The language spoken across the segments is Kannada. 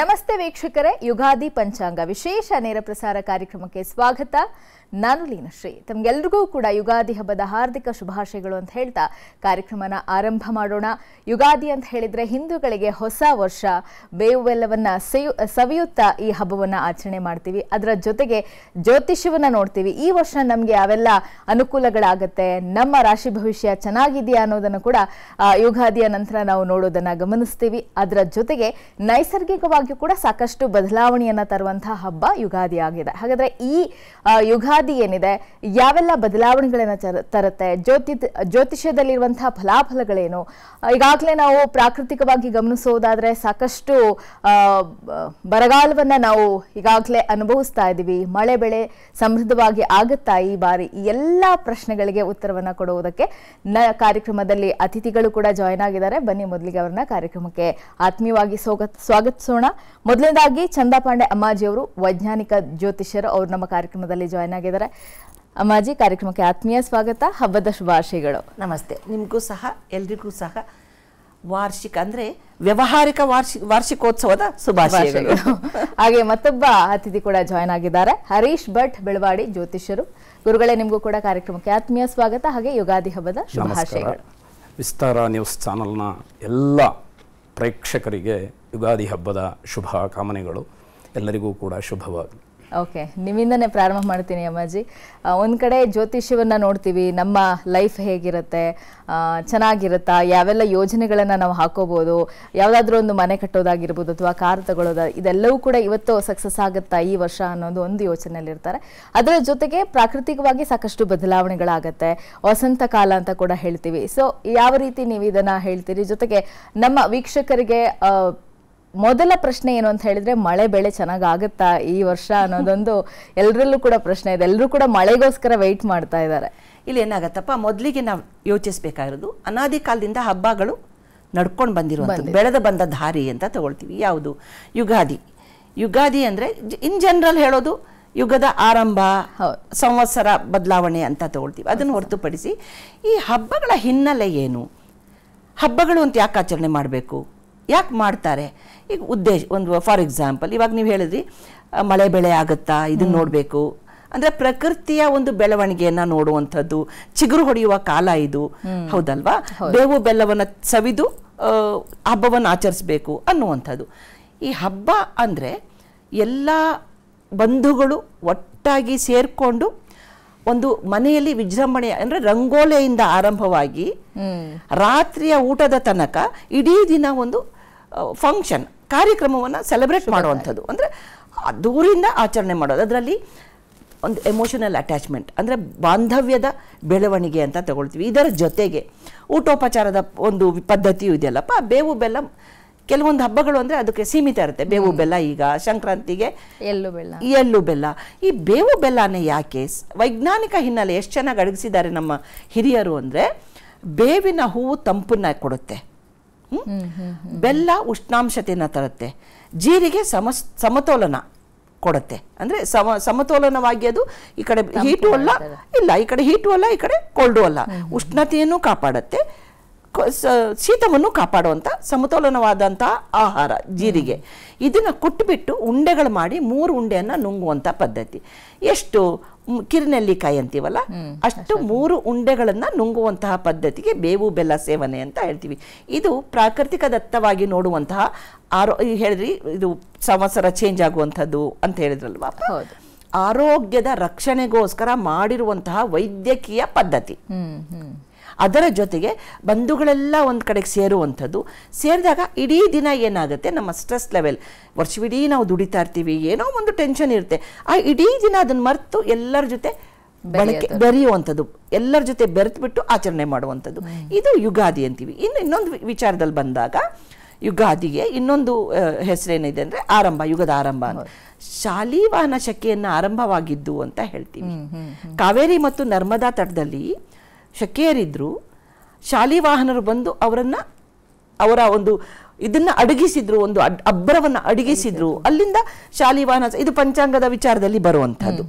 ನಮಸ್ತೆ ವೀಕ್ಷಕರೇ ಯುಗಾದಿ ಪಂಚಾಂಗ ವಿಶೇಷ ನೇರ ಪ್ರಸಾರ ಕಾರ್ಯಕ್ರಮಕ್ಕೆ ಸ್ವಾಗತ ನಾನು ಲೀನಶ್ರೀ ತಮಗೆಲ್ರಿಗೂ ಕೂಡ ಯುಗಾದಿ ಹಬ್ಬದ ಹಾರ್ದಿಕ ಶುಭಾಶಯಗಳು ಅಂತ ಹೇಳ್ತಾ ಕಾರ್ಯಕ್ರಮನ ಆರಂಭ ಮಾಡೋಣ ಯುಗಾದಿ ಅಂತ ಹೇಳಿದರೆ ಹಿಂದೂಗಳಿಗೆ ಹೊಸ ವರ್ಷ ಬೇವು ಬೆಲ್ಲವನ್ನು ಸವಿಯುತ್ತಾ ಈ ಹಬ್ಬವನ್ನು ಆಚರಣೆ ಮಾಡ್ತೀವಿ ಅದರ ಜೊತೆಗೆ ಜ್ಯೋತಿಷ್ಯವನ್ನು ನೋಡ್ತೀವಿ ಈ ವರ್ಷ ನಮಗೆ ಅವೆಲ್ಲ ಅನುಕೂಲಗಳಾಗತ್ತೆ ನಮ್ಮ ರಾಶಿ ಭವಿಷ್ಯ ಚೆನ್ನಾಗಿದೆಯಾ ಅನ್ನೋದನ್ನು ಕೂಡ ಯುಗಾದಿಯ ನಂತರ ನಾವು ನೋಡೋದನ್ನು ಗಮನಿಸ್ತೀವಿ ಅದರ ಜೊತೆಗೆ ನೈಸರ್ಗಿಕವಾಗಿ ಕೂಡ ಸಾಕಷ್ಟು ಬದಲಾವಣೆಯನ್ನು ತರುವಂತಹ ಹಬ್ಬ ಯುಗಾದಿ ಆಗಿದೆ ಹಾಗಾದರೆ ಈ ಯುಗಾದಿ ಏನಿದೆ ಯಾವೆಲ್ಲ ಬದಲಾವಣೆಗಳನ್ನು ತರುತ್ತೆ ಜ್ಯೋತಿ ಜ್ಯೋತಿಷ್ಯದಲ್ಲಿರುವಂತಹ ಫಲಾಫಲಗಳೇನು ಈಗಾಗಲೇ ನಾವು ಪ್ರಾಕೃತಿಕವಾಗಿ ಗಮನಿಸುವುದಾದರೆ ಸಾಕಷ್ಟು ಬರಗಾಲವನ್ನು ನಾವು ಈಗಾಗಲೇ ಅನುಭವಿಸ್ತಾ ಇದ್ದೀವಿ ಮಳೆ ಬೆಳೆ ಸಮೃದ್ಧವಾಗಿ ಆಗುತ್ತಾ ಈ ಬಾರಿ ಈ ಎಲ್ಲ ಪ್ರಶ್ನೆಗಳಿಗೆ ಉತ್ತರವನ್ನು ಕೊಡುವುದಕ್ಕೆ ನ ಕಾರ್ಯಕ್ರಮದಲ್ಲಿ ಅತಿಥಿಗಳು ಕೂಡ ಜಾಯ್ನ್ ಆಗಿದ್ದಾರೆ ಬನ್ನಿ ಮೊದಲಿಗೆ ಅವರನ್ನ ಕಾರ್ಯಕ್ರಮಕ್ಕೆ ಆತ್ಮೀಯವಾಗಿ ಸ್ವಾಗತಿಸೋಣ ಮೊದಲನೇದಾಗಿ ಚಂದಾ ಪಾಂಡೆ ಅವರು ವೈಜ್ಞಾನಿಕ ಜ್ಯೋತಿಷ್ಯರು ಅವರು ನಮ್ಮ ಕಾರ್ಯಕ್ರಮದಲ್ಲಿ ಜಾಯ್ನ್ ಆಗಿದ್ದಾರೆ ಅಮ್ಮಾಜಿ ಕಾರ್ಯಕ್ರಮಕ್ಕೆ ಆತ್ಮೀಯ ಸ್ವಾಗತ ಹಬ್ಬದ ಶುಭಾಶಯಗಳು ನಮಸ್ತೆ ನಿಮಗೂ ಸಹ ಎಲ್ರಿಗೂ ಸಹ ವಾರ್ಷಿಕ ಅಂದ್ರೆ ವ್ಯವಹಾರಿಕ ವಾರ್ಷಿಕ ವಾರ್ಷಿಕೋತ್ಸವದ ಶುಭಾಶಯಗಳು ಹಾಗೆ ಮತ್ತೊಬ್ಬ ಅತಿಥಿ ಕೂಡ ಜಾಯ್ನ್ ಆಗಿದ್ದಾರೆ ಹರೀಶ್ ಭಟ್ ಬೆಳವಾಡಿ ಜ್ಯೋತಿಷ್ಯರು ಗುರುಗಳೇ ನಿಮಗೂ ಕೂಡ ಕಾರ್ಯಕ್ರಮಕ್ಕೆ ಆತ್ಮೀಯ ಸ್ವಾಗತ ಹಾಗೆ ಯುಗಾದಿ ಹಬ್ಬದ ಶುಭಾಶಯಗಳು ವಿಸ್ತಾರ ನ್ಯೂಸ್ ಚಾನೆಲ್ನ ಎಲ್ಲ ಪ್ರೇಕ್ಷಕರಿಗೆ ಯುಗಾದಿ ಹಬ್ಬದ ಶುಭ ಕಾಮನೆಗಳು ಎಲ್ಲರಿಗೂ ಕೂಡ ಶುಭವಾಗಲಿ ಓಕೆ ನಿಮ್ಮಿಂದನೇ ಪ್ರಾರಂಭ ಮಾಡ್ತೀನಿ ಅಮ್ಮಾಜಿ ಒಂದು ಕಡೆ ಜ್ಯೋತಿಷ್ಯವನ್ನು ನೋಡ್ತೀವಿ ನಮ್ಮ ಲೈಫ್ ಹೇಗಿರುತ್ತೆ ಚೆನ್ನಾಗಿರುತ್ತಾ ಯಾವೆಲ್ಲ ಯೋಜನೆಗಳನ್ನು ನಾವು ಹಾಕೋಬೋದು ಯಾವುದಾದ್ರೂ ಒಂದು ಮನೆ ಕಟ್ಟೋದಾಗಿರ್ಬೋದು ಅಥವಾ ಕಾರ್ ತಗೊಳ್ಳೋದ ಇದೆಲ್ಲವೂ ಕೂಡ ಇವತ್ತು ಸಕ್ಸಸ್ ಆಗುತ್ತಾ ಈ ವರ್ಷ ಅನ್ನೋದು ಒಂದು ಯೋಚನೆಯಲ್ಲಿರ್ತಾರೆ ಇರ್ತಾರೆ ಅದರ ಜೊತೆಗೆ ಪ್ರಾಕೃತಿಕವಾಗಿ ಸಾಕಷ್ಟು ಬದಲಾವಣೆಗಳಾಗತ್ತೆ ವಸಂತ ಕಾಲ ಅಂತ ಕೂಡ ಹೇಳ್ತೀವಿ ಸೊ ಯಾವ ರೀತಿ ನೀವು ಇದನ್ನು ಹೇಳ್ತೀರಿ ಜೊತೆಗೆ ನಮ್ಮ ವೀಕ್ಷಕರಿಗೆ ಮೊದಲ ಪ್ರಶ್ನೆ ಏನು ಅಂತ ಹೇಳಿದ್ರೆ ಮಳೆ ಬೆಳೆ ಆಗುತ್ತಾ ಈ ವರ್ಷ ಅನ್ನೋದೊಂದು ಎಲ್ಲರಲ್ಲೂ ಕೂಡ ಪ್ರಶ್ನೆ ಇದೆ ಎಲ್ಲರೂ ಕೂಡ ಮಳೆಗೋಸ್ಕರ ವೆಯ್ಟ್ ಮಾಡ್ತಾ ಇದ್ದಾರೆ ಇಲ್ಲಿ ಏನಾಗತ್ತಪ್ಪ ಮೊದಲಿಗೆ ನಾವು ಯೋಚಿಸ್ಬೇಕಾಗಿರೋದು ಅನಾದಿ ಕಾಲದಿಂದ ಹಬ್ಬಗಳು ನಡ್ಕೊಂಡು ಬಂದಿರುವಂಥದ್ದು ಬೆಳೆದ ಬಂದ ದಾರಿ ಅಂತ ತಗೊಳ್ತೀವಿ ಯಾವುದು ಯುಗಾದಿ ಯುಗಾದಿ ಅಂದ್ರೆ ಇನ್ ಜನರಲ್ ಹೇಳೋದು ಯುಗದ ಆರಂಭ ಸಂವತ್ಸರ ಬದಲಾವಣೆ ಅಂತ ತಗೊಳ್ತೀವಿ ಅದನ್ನು ಹೊರತುಪಡಿಸಿ ಈ ಹಬ್ಬಗಳ ಹಿನ್ನೆಲೆ ಏನು ಹಬ್ಬಗಳು ಅಂತ ಯಾಕೆ ಆಚರಣೆ ಮಾಡಬೇಕು ಯಾಕೆ ಮಾಡ್ತಾರೆ ಈಗ ಉದ್ದೇಶ ಒಂದು ಫಾರ್ ಎಕ್ಸಾಂಪಲ್ ಇವಾಗ ನೀವು ಹೇಳಿದ್ರಿ ಮಳೆ ಬೆಳೆ ಆಗುತ್ತಾ ಇದನ್ನ ನೋಡಬೇಕು ಅಂದರೆ ಪ್ರಕೃತಿಯ ಒಂದು ಬೆಳವಣಿಗೆಯನ್ನು ನೋಡುವಂಥದ್ದು ಚಿಗುರು ಹೊಡೆಯುವ ಕಾಲ ಇದು ಹೌದಲ್ವಾ ಬೇವು ಬೆಲ್ಲವನ್ನು ಸವಿದು ಹಬ್ಬವನ್ನು ಆಚರಿಸಬೇಕು ಅನ್ನುವಂಥದ್ದು ಈ ಹಬ್ಬ ಅಂದರೆ ಎಲ್ಲ ಬಂಧುಗಳು ಒಟ್ಟಾಗಿ ಸೇರಿಕೊಂಡು ಒಂದು ಮನೆಯಲ್ಲಿ ವಿಜೃಂಭಣೆ ಅಂದರೆ ರಂಗೋಲೆಯಿಂದ ಆರಂಭವಾಗಿ ರಾತ್ರಿಯ ಊಟದ ತನಕ ಇಡೀ ದಿನ ಒಂದು ಫಂಕ್ಷನ್ ಕಾರ್ಯಕ್ರಮವನ್ನು ಸೆಲೆಬ್ರೇಟ್ ಮಾಡುವಂಥದ್ದು ಅಂದರೆ ದೂರಿಂದ ಆಚರಣೆ ಮಾಡೋದು ಅದರಲ್ಲಿ ಒಂದು ಎಮೋಷನಲ್ ಅಟ್ಯಾಚ್ಮೆಂಟ್ ಅಂದರೆ ಬಾಂಧವ್ಯದ ಬೆಳವಣಿಗೆ ಅಂತ ತಗೊಳ್ತೀವಿ ಇದರ ಜೊತೆಗೆ ಊಟೋಪಚಾರದ ಒಂದು ಪದ್ಧತಿಯೂ ಇದೆಯಲ್ಲಪ್ಪ ಬೇವು ಬೆಲ್ಲ ಕೆಲವೊಂದು ಹಬ್ಬಗಳು ಅಂದರೆ ಅದಕ್ಕೆ ಸೀಮಿತ ಇರುತ್ತೆ ಬೇವು ಬೆಲ್ಲ ಈಗ ಸಂಕ್ರಾಂತಿಗೆ ಎಲ್ಲು ಬೆಲ್ಲ ಎಲ್ಲು ಬೆಲ್ಲ ಈ ಬೇವು ಬೆಲ್ಲನೇ ಯಾಕೆ ವೈಜ್ಞಾನಿಕ ಹಿನ್ನೆಲೆ ಎಷ್ಟು ಚೆನ್ನಾಗಿ ಅಡಗಿಸಿದ್ದಾರೆ ನಮ್ಮ ಹಿರಿಯರು ಅಂದರೆ ಬೇವಿನ ಹೂವು ತಂಪನ್ನ ಕೊಡುತ್ತೆ ಬೆಲ್ಲ ಉಷ್ಣಾಂಶತೆಯನ್ನು ತರುತ್ತೆ ಜೀರಿಗೆ ಸಮ ಸಮತೋಲನ ಕೊಡುತ್ತೆ ಅಂದರೆ ಸಮ ಸಮತೋಲನವಾಗಿ ಅದು ಈ ಕಡೆ ಹೀಟು ಅಲ್ಲ ಇಲ್ಲ ಈ ಕಡೆ ಹೀಟು ಅಲ್ಲ ಈ ಕಡೆ ಕೋಲ್ಡು ಅಲ್ಲ ಉಷ್ಣತೆಯನ್ನು ಕಾಪಾಡುತ್ತೆ ಶೀತವನ್ನು ಕಾಪಾಡುವಂಥ ಸಮತೋಲನವಾದಂತಹ ಆಹಾರ ಜೀರಿಗೆ ಇದನ್ನು ಕುಟ್ಬಿಟ್ಟು ಉಂಡೆಗಳು ಮಾಡಿ ಮೂರು ಉಂಡೆಯನ್ನು ನುಂಗುವಂಥ ಪದ್ಧತಿ ಎಷ್ಟು ಕಿರಿನೆಲ್ಲಿಕಾಯಿ ಅಂತೀವಲ್ಲ ಅಷ್ಟು ಮೂರು ಉಂಡೆಗಳನ್ನು ನುಂಗುವಂತಹ ಪದ್ಧತಿಗೆ ಬೇವು ಬೆಲ್ಲ ಸೇವನೆ ಅಂತ ಹೇಳ್ತೀವಿ ಇದು ಪ್ರಾಕೃತಿಕ ದತ್ತವಾಗಿ ನೋಡುವಂತಹ ಆರೋ ಹೇಳಿದ್ರಿ ಇದು ಸಂವತ್ಸರ ಚೇಂಜ್ ಆಗುವಂಥದ್ದು ಅಂತ ಹೇಳಿದ್ರಲ್ವಾ ಆರೋಗ್ಯದ ರಕ್ಷಣೆಗೋಸ್ಕರ ಮಾಡಿರುವಂತಹ ವೈದ್ಯಕೀಯ ಪದ್ಧತಿ ಅದರ ಜೊತೆಗೆ ಬಂಧುಗಳೆಲ್ಲ ಒಂದು ಕಡೆಗೆ ಸೇರುವಂಥದ್ದು ಸೇರಿದಾಗ ಇಡೀ ದಿನ ಏನಾಗುತ್ತೆ ನಮ್ಮ ಸ್ಟ್ರೆಸ್ ಲೆವೆಲ್ ವರ್ಷವಿಡೀ ನಾವು ದುಡಿತಾ ಇರ್ತೀವಿ ಏನೋ ಒಂದು ಟೆನ್ಷನ್ ಇರುತ್ತೆ ಆ ಇಡೀ ದಿನ ಅದನ್ನು ಮರೆತು ಎಲ್ಲರ ಜೊತೆ ಬಳಕೆ ಬೆರೆಯುವಂಥದ್ದು ಎಲ್ಲರ ಜೊತೆ ಬಿಟ್ಟು ಆಚರಣೆ ಮಾಡುವಂಥದ್ದು ಇದು ಯುಗಾದಿ ಅಂತೀವಿ ಇನ್ನು ಇನ್ನೊಂದು ವಿಚಾರದಲ್ಲಿ ಬಂದಾಗ ಯುಗಾದಿಗೆ ಇನ್ನೊಂದು ಹೆಸರೇನಿದೆ ಅಂದರೆ ಆರಂಭ ಯುಗದ ಆರಂಭ ಶಾಲಿವಾಹನ ಶಕೆಯನ್ನು ಆರಂಭವಾಗಿದ್ದು ಅಂತ ಹೇಳ್ತೀವಿ ಕಾವೇರಿ ಮತ್ತು ನರ್ಮದಾ ತಟದಲ್ಲಿ ಶಕೆಯರಿದ್ದರು ಶಾಲಿವಾಹನರು ಬಂದು ಅವರನ್ನು ಅವರ ಒಂದು ಇದನ್ನು ಅಡಗಿಸಿದ್ರು ಒಂದು ಅಬ್ಬರವನ್ನು ಅಡಗಿಸಿದ್ರು ಅಲ್ಲಿಂದ ಶಾಲಿ ವಾಹನ ಇದು ಪಂಚಾಂಗದ ವಿಚಾರದಲ್ಲಿ ಬರುವಂಥದ್ದು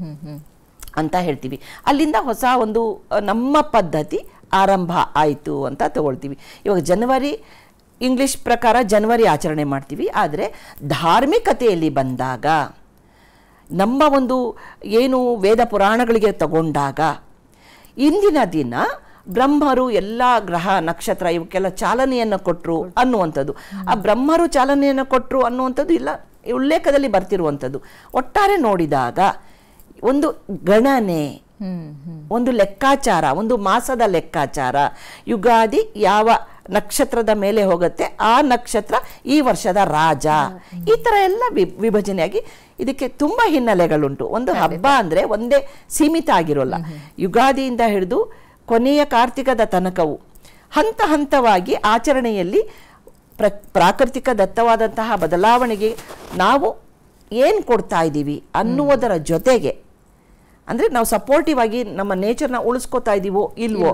ಅಂತ ಹೇಳ್ತೀವಿ ಅಲ್ಲಿಂದ ಹೊಸ ಒಂದು ನಮ್ಮ ಪದ್ಧತಿ ಆರಂಭ ಆಯಿತು ಅಂತ ತಗೊಳ್ತೀವಿ ಇವಾಗ ಜನವರಿ ಇಂಗ್ಲಿಷ್ ಪ್ರಕಾರ ಜನವರಿ ಆಚರಣೆ ಮಾಡ್ತೀವಿ ಆದರೆ ಧಾರ್ಮಿಕತೆಯಲ್ಲಿ ಬಂದಾಗ ನಮ್ಮ ಒಂದು ಏನು ವೇದ ಪುರಾಣಗಳಿಗೆ ತಗೊಂಡಾಗ ಇಂದಿನ ದಿನ ಬ್ರಹ್ಮರು ಎಲ್ಲ ಗ್ರಹ ನಕ್ಷತ್ರ ಇವಕ್ಕೆಲ್ಲ ಚಾಲನೆಯನ್ನು ಕೊಟ್ಟರು ಅನ್ನುವಂಥದ್ದು ಆ ಬ್ರಹ್ಮರು ಚಾಲನೆಯನ್ನು ಕೊಟ್ಟರು ಅನ್ನುವಂಥದ್ದು ಇಲ್ಲ ಉಲ್ಲೇಖದಲ್ಲಿ ಬರ್ತಿರುವಂಥದ್ದು ಒಟ್ಟಾರೆ ನೋಡಿದಾಗ ಒಂದು ಗಣನೆ ಒಂದು ಲೆಕ್ಕಾಚಾರ ಒಂದು ಮಾಸದ ಲೆಕ್ಕಾಚಾರ ಯುಗಾದಿ ಯಾವ ನಕ್ಷತ್ರದ ಮೇಲೆ ಹೋಗುತ್ತೆ ಆ ನಕ್ಷತ್ರ ಈ ವರ್ಷದ ರಾಜ ಈ ಥರ ಎಲ್ಲ ವಿಭಜನೆಯಾಗಿ ಇದಕ್ಕೆ ತುಂಬ ಹಿನ್ನೆಲೆಗಳುಂಟು ಒಂದು ಹಬ್ಬ ಅಂದರೆ ಒಂದೇ ಸೀಮಿತ ಆಗಿರೋಲ್ಲ ಯುಗಾದಿಯಿಂದ ಹಿಡಿದು ಕೊನೆಯ ಕಾರ್ತಿಕದ ತನಕವು ಹಂತ ಹಂತವಾಗಿ ಆಚರಣೆಯಲ್ಲಿ ಪ್ರ ಪ್ರಾಕೃತಿಕ ದತ್ತವಾದಂತಹ ಬದಲಾವಣೆಗೆ ನಾವು ಏನು ಕೊಡ್ತಾ ಇದ್ದೀವಿ ಅನ್ನುವುದರ ಜೊತೆಗೆ ಅಂದರೆ ನಾವು ಸಪೋರ್ಟಿವ್ ಆಗಿ ನಮ್ಮ ನೇಚರ್ನ ಉಳಿಸ್ಕೋತಾ ಇದೀವೋ ಇಲ್ವೋ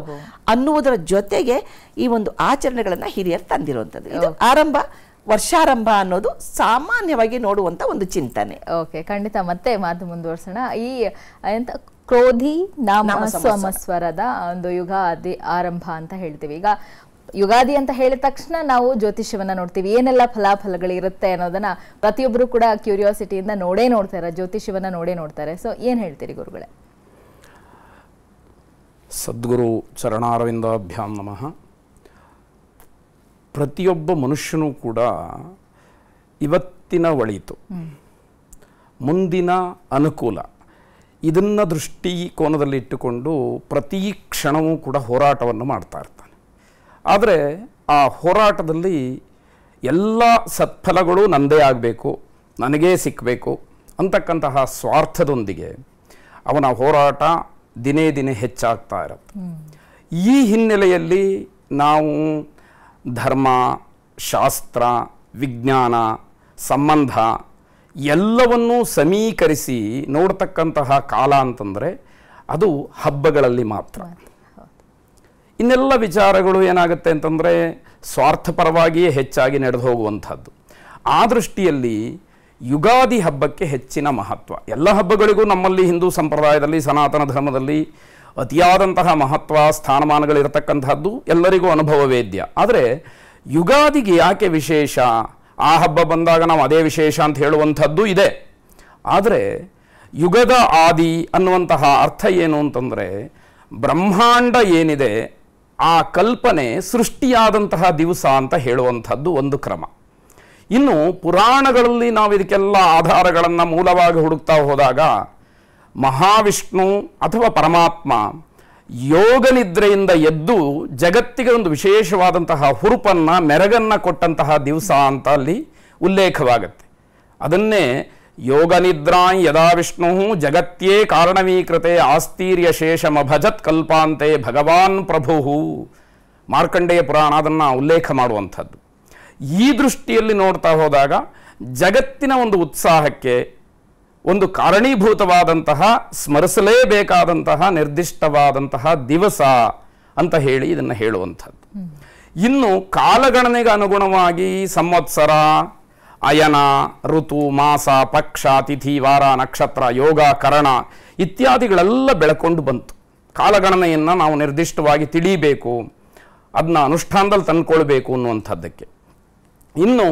ಅನ್ನುವುದರ ಜೊತೆಗೆ ಈ ಒಂದು ಆಚರಣೆಗಳನ್ನು ಹಿರಿಯರು ತಂದಿರುವಂಥದ್ದು ಇದು ಆರಂಭ ವರ್ಷಾರಂಭ ಅನ್ನೋದು ಸಾಮಾನ್ಯವಾಗಿ ನೋಡುವಂಥ ಒಂದು ಚಿಂತನೆ ಓಕೆ ಖಂಡಿತ ಮತ್ತೆ ಮಾತು ಮುಂದುವರ್ಸೋಣ ಈ ಎಂತ ಕ್ರೋಧಿ ನಾಮ ಸಮಸ್ವರದ ಒಂದು ಯುಗ ಆರಂಭ ಅಂತ ಹೇಳ್ತೀವಿ ಈಗ ಯುಗಾದಿ ಅಂತ ಹೇಳಿದ ತಕ್ಷಣ ನಾವು ಜ್ಯೋತಿಷ್ಯವನ್ನ ನೋಡ್ತೀವಿ ಏನೆಲ್ಲ ಫಲಾಫಲಗಳಿರುತ್ತೆ ಅನ್ನೋದನ್ನ ಪ್ರತಿಯೊಬ್ಬರು ಕೂಡ ಕ್ಯೂರಿಯಾಸಿಟಿಯಿಂದ ನೋಡೇ ನೋಡ್ತಾರೆ ಜ್ಯೋತಿಷ್ಯವನ್ನ ನೋಡೇ ನೋಡ್ತಾರೆ ಸೊ ಏನು ಹೇಳ್ತೀರಿ ಗುರುಗಳೇ ಸದ್ಗುರು ಚರಣಾರವಿಂದಾಭ್ಯಾಂ ನಮಃ ಪ್ರತಿಯೊಬ್ಬ ಮನುಷ್ಯನೂ ಕೂಡ ಇವತ್ತಿನ ಒಳಿತು ಮುಂದಿನ ಅನುಕೂಲ ಇದನ್ನು ದೃಷ್ಟಿಕೋನದಲ್ಲಿಟ್ಟುಕೊಂಡು ಪ್ರತಿ ಕ್ಷಣವೂ ಕೂಡ ಹೋರಾಟವನ್ನು ಮಾಡ್ತಾ ಇರ್ತಾರೆ ಆದರೆ ಆ ಹೋರಾಟದಲ್ಲಿ ಎಲ್ಲ ಸತ್ಫಲಗಳು ನನ್ನದೇ ಆಗಬೇಕು ನನಗೇ ಸಿಕ್ಕಬೇಕು ಅಂತಕ್ಕಂತಹ ಸ್ವಾರ್ಥದೊಂದಿಗೆ ಅವನ ಹೋರಾಟ ದಿನೇ ದಿನೇ ಹೆಚ್ಚಾಗ್ತಾ ಇರುತ್ತೆ ಈ ಹಿನ್ನೆಲೆಯಲ್ಲಿ ನಾವು ಧರ್ಮ ಶಾಸ್ತ್ರ ವಿಜ್ಞಾನ ಸಂಬಂಧ ಎಲ್ಲವನ್ನೂ ಸಮೀಕರಿಸಿ ನೋಡ್ತಕ್ಕಂತಹ ಕಾಲ ಅಂತಂದರೆ ಅದು ಹಬ್ಬಗಳಲ್ಲಿ ಮಾತ್ರ ಇನ್ನೆಲ್ಲ ವಿಚಾರಗಳು ಏನಾಗುತ್ತೆ ಅಂತಂದರೆ ಸ್ವಾರ್ಥಪರವಾಗಿಯೇ ಹೆಚ್ಚಾಗಿ ನಡೆದು ಹೋಗುವಂಥದ್ದು ಆ ದೃಷ್ಟಿಯಲ್ಲಿ ಯುಗಾದಿ ಹಬ್ಬಕ್ಕೆ ಹೆಚ್ಚಿನ ಮಹತ್ವ ಎಲ್ಲ ಹಬ್ಬಗಳಿಗೂ ನಮ್ಮಲ್ಲಿ ಹಿಂದೂ ಸಂಪ್ರದಾಯದಲ್ಲಿ ಸನಾತನ ಧರ್ಮದಲ್ಲಿ ಅತಿಯಾದಂತಹ ಮಹತ್ವ ಸ್ಥಾನಮಾನಗಳಿರತಕ್ಕಂಥದ್ದು ಎಲ್ಲರಿಗೂ ಅನುಭವ ವೇದ್ಯ ಆದರೆ ಯುಗಾದಿಗೆ ಯಾಕೆ ವಿಶೇಷ ಆ ಹಬ್ಬ ಬಂದಾಗ ನಾವು ಅದೇ ವಿಶೇಷ ಅಂತ ಹೇಳುವಂಥದ್ದು ಇದೆ ಆದರೆ ಯುಗದ ಆದಿ ಅನ್ನುವಂತಹ ಅರ್ಥ ಏನು ಅಂತಂದರೆ ಬ್ರಹ್ಮಾಂಡ ಏನಿದೆ ಆ ಕಲ್ಪನೆ ಸೃಷ್ಟಿಯಾದಂತಹ ದಿವಸ ಅಂತ ಹೇಳುವಂಥದ್ದು ಒಂದು ಕ್ರಮ ಇನ್ನು ಪುರಾಣಗಳಲ್ಲಿ ನಾವು ಇದಕ್ಕೆಲ್ಲ ಆಧಾರಗಳನ್ನು ಮೂಲವಾಗಿ ಹುಡುಕ್ತಾ ಹೋದಾಗ ಮಹಾವಿಷ್ಣು ಅಥವಾ ಪರಮಾತ್ಮ ಯೋಗ ನಿದ್ರೆಯಿಂದ ಎದ್ದು ಜಗತ್ತಿಗೆ ಒಂದು ವಿಶೇಷವಾದಂತಹ ಹುರುಪನ್ನು ಮೆರಗನ್ನು ಕೊಟ್ಟಂತಹ ದಿವಸ ಅಂತ ಅಲ್ಲಿ ಉಲ್ಲೇಖವಾಗುತ್ತೆ ಅದನ್ನೇ ಯೋಗನಿದ್ರಾ ಯದಾ ವಿಷ್ಣು ಜಗತ್ಯೇ ಕಾರಣವೀಕೃತೆ ಆಸ್ತೀರ್ಯ ಶೇಷಮಭಜತ್ ಕಲ್ಪಾಂತೆ ಭಗವಾನ್ ಪ್ರಭು ಮಾರ್ಕಂಡೇಯ ಪುರಾಣ ಅದನ್ನು ಉಲ್ಲೇಖ ಮಾಡುವಂಥದ್ದು ಈ ದೃಷ್ಟಿಯಲ್ಲಿ ನೋಡ್ತಾ ಹೋದಾಗ ಜಗತ್ತಿನ ಒಂದು ಉತ್ಸಾಹಕ್ಕೆ ಒಂದು ಕಾರಣೀಭೂತವಾದಂತಹ ಸ್ಮರಿಸಲೇಬೇಕಾದಂತಹ ನಿರ್ದಿಷ್ಟವಾದಂತಹ ದಿವಸ ಅಂತ ಹೇಳಿ ಇದನ್ನು ಹೇಳುವಂಥದ್ದು ಇನ್ನು ಕಾಲಗಣನೆಗೆ ಅನುಗುಣವಾಗಿ ಸಂವತ್ಸರ ಅಯನ ಋತು ಮಾಸ ಪಕ್ಷ ತಿಥಿ ವಾರ ನಕ್ಷತ್ರ ಯೋಗ ಕರಣ ಇತ್ಯಾದಿಗಳೆಲ್ಲ ಬೆಳಕೊಂಡು ಬಂತು ಕಾಲಗಣನೆಯನ್ನು ನಾವು ನಿರ್ದಿಷ್ಟವಾಗಿ ತಿಳಿಬೇಕು ಅದನ್ನ ಅನುಷ್ಠಾನದಲ್ಲಿ ತಂದುಕೊಳ್ಬೇಕು ಅನ್ನುವಂಥದ್ದಕ್ಕೆ ಇನ್ನು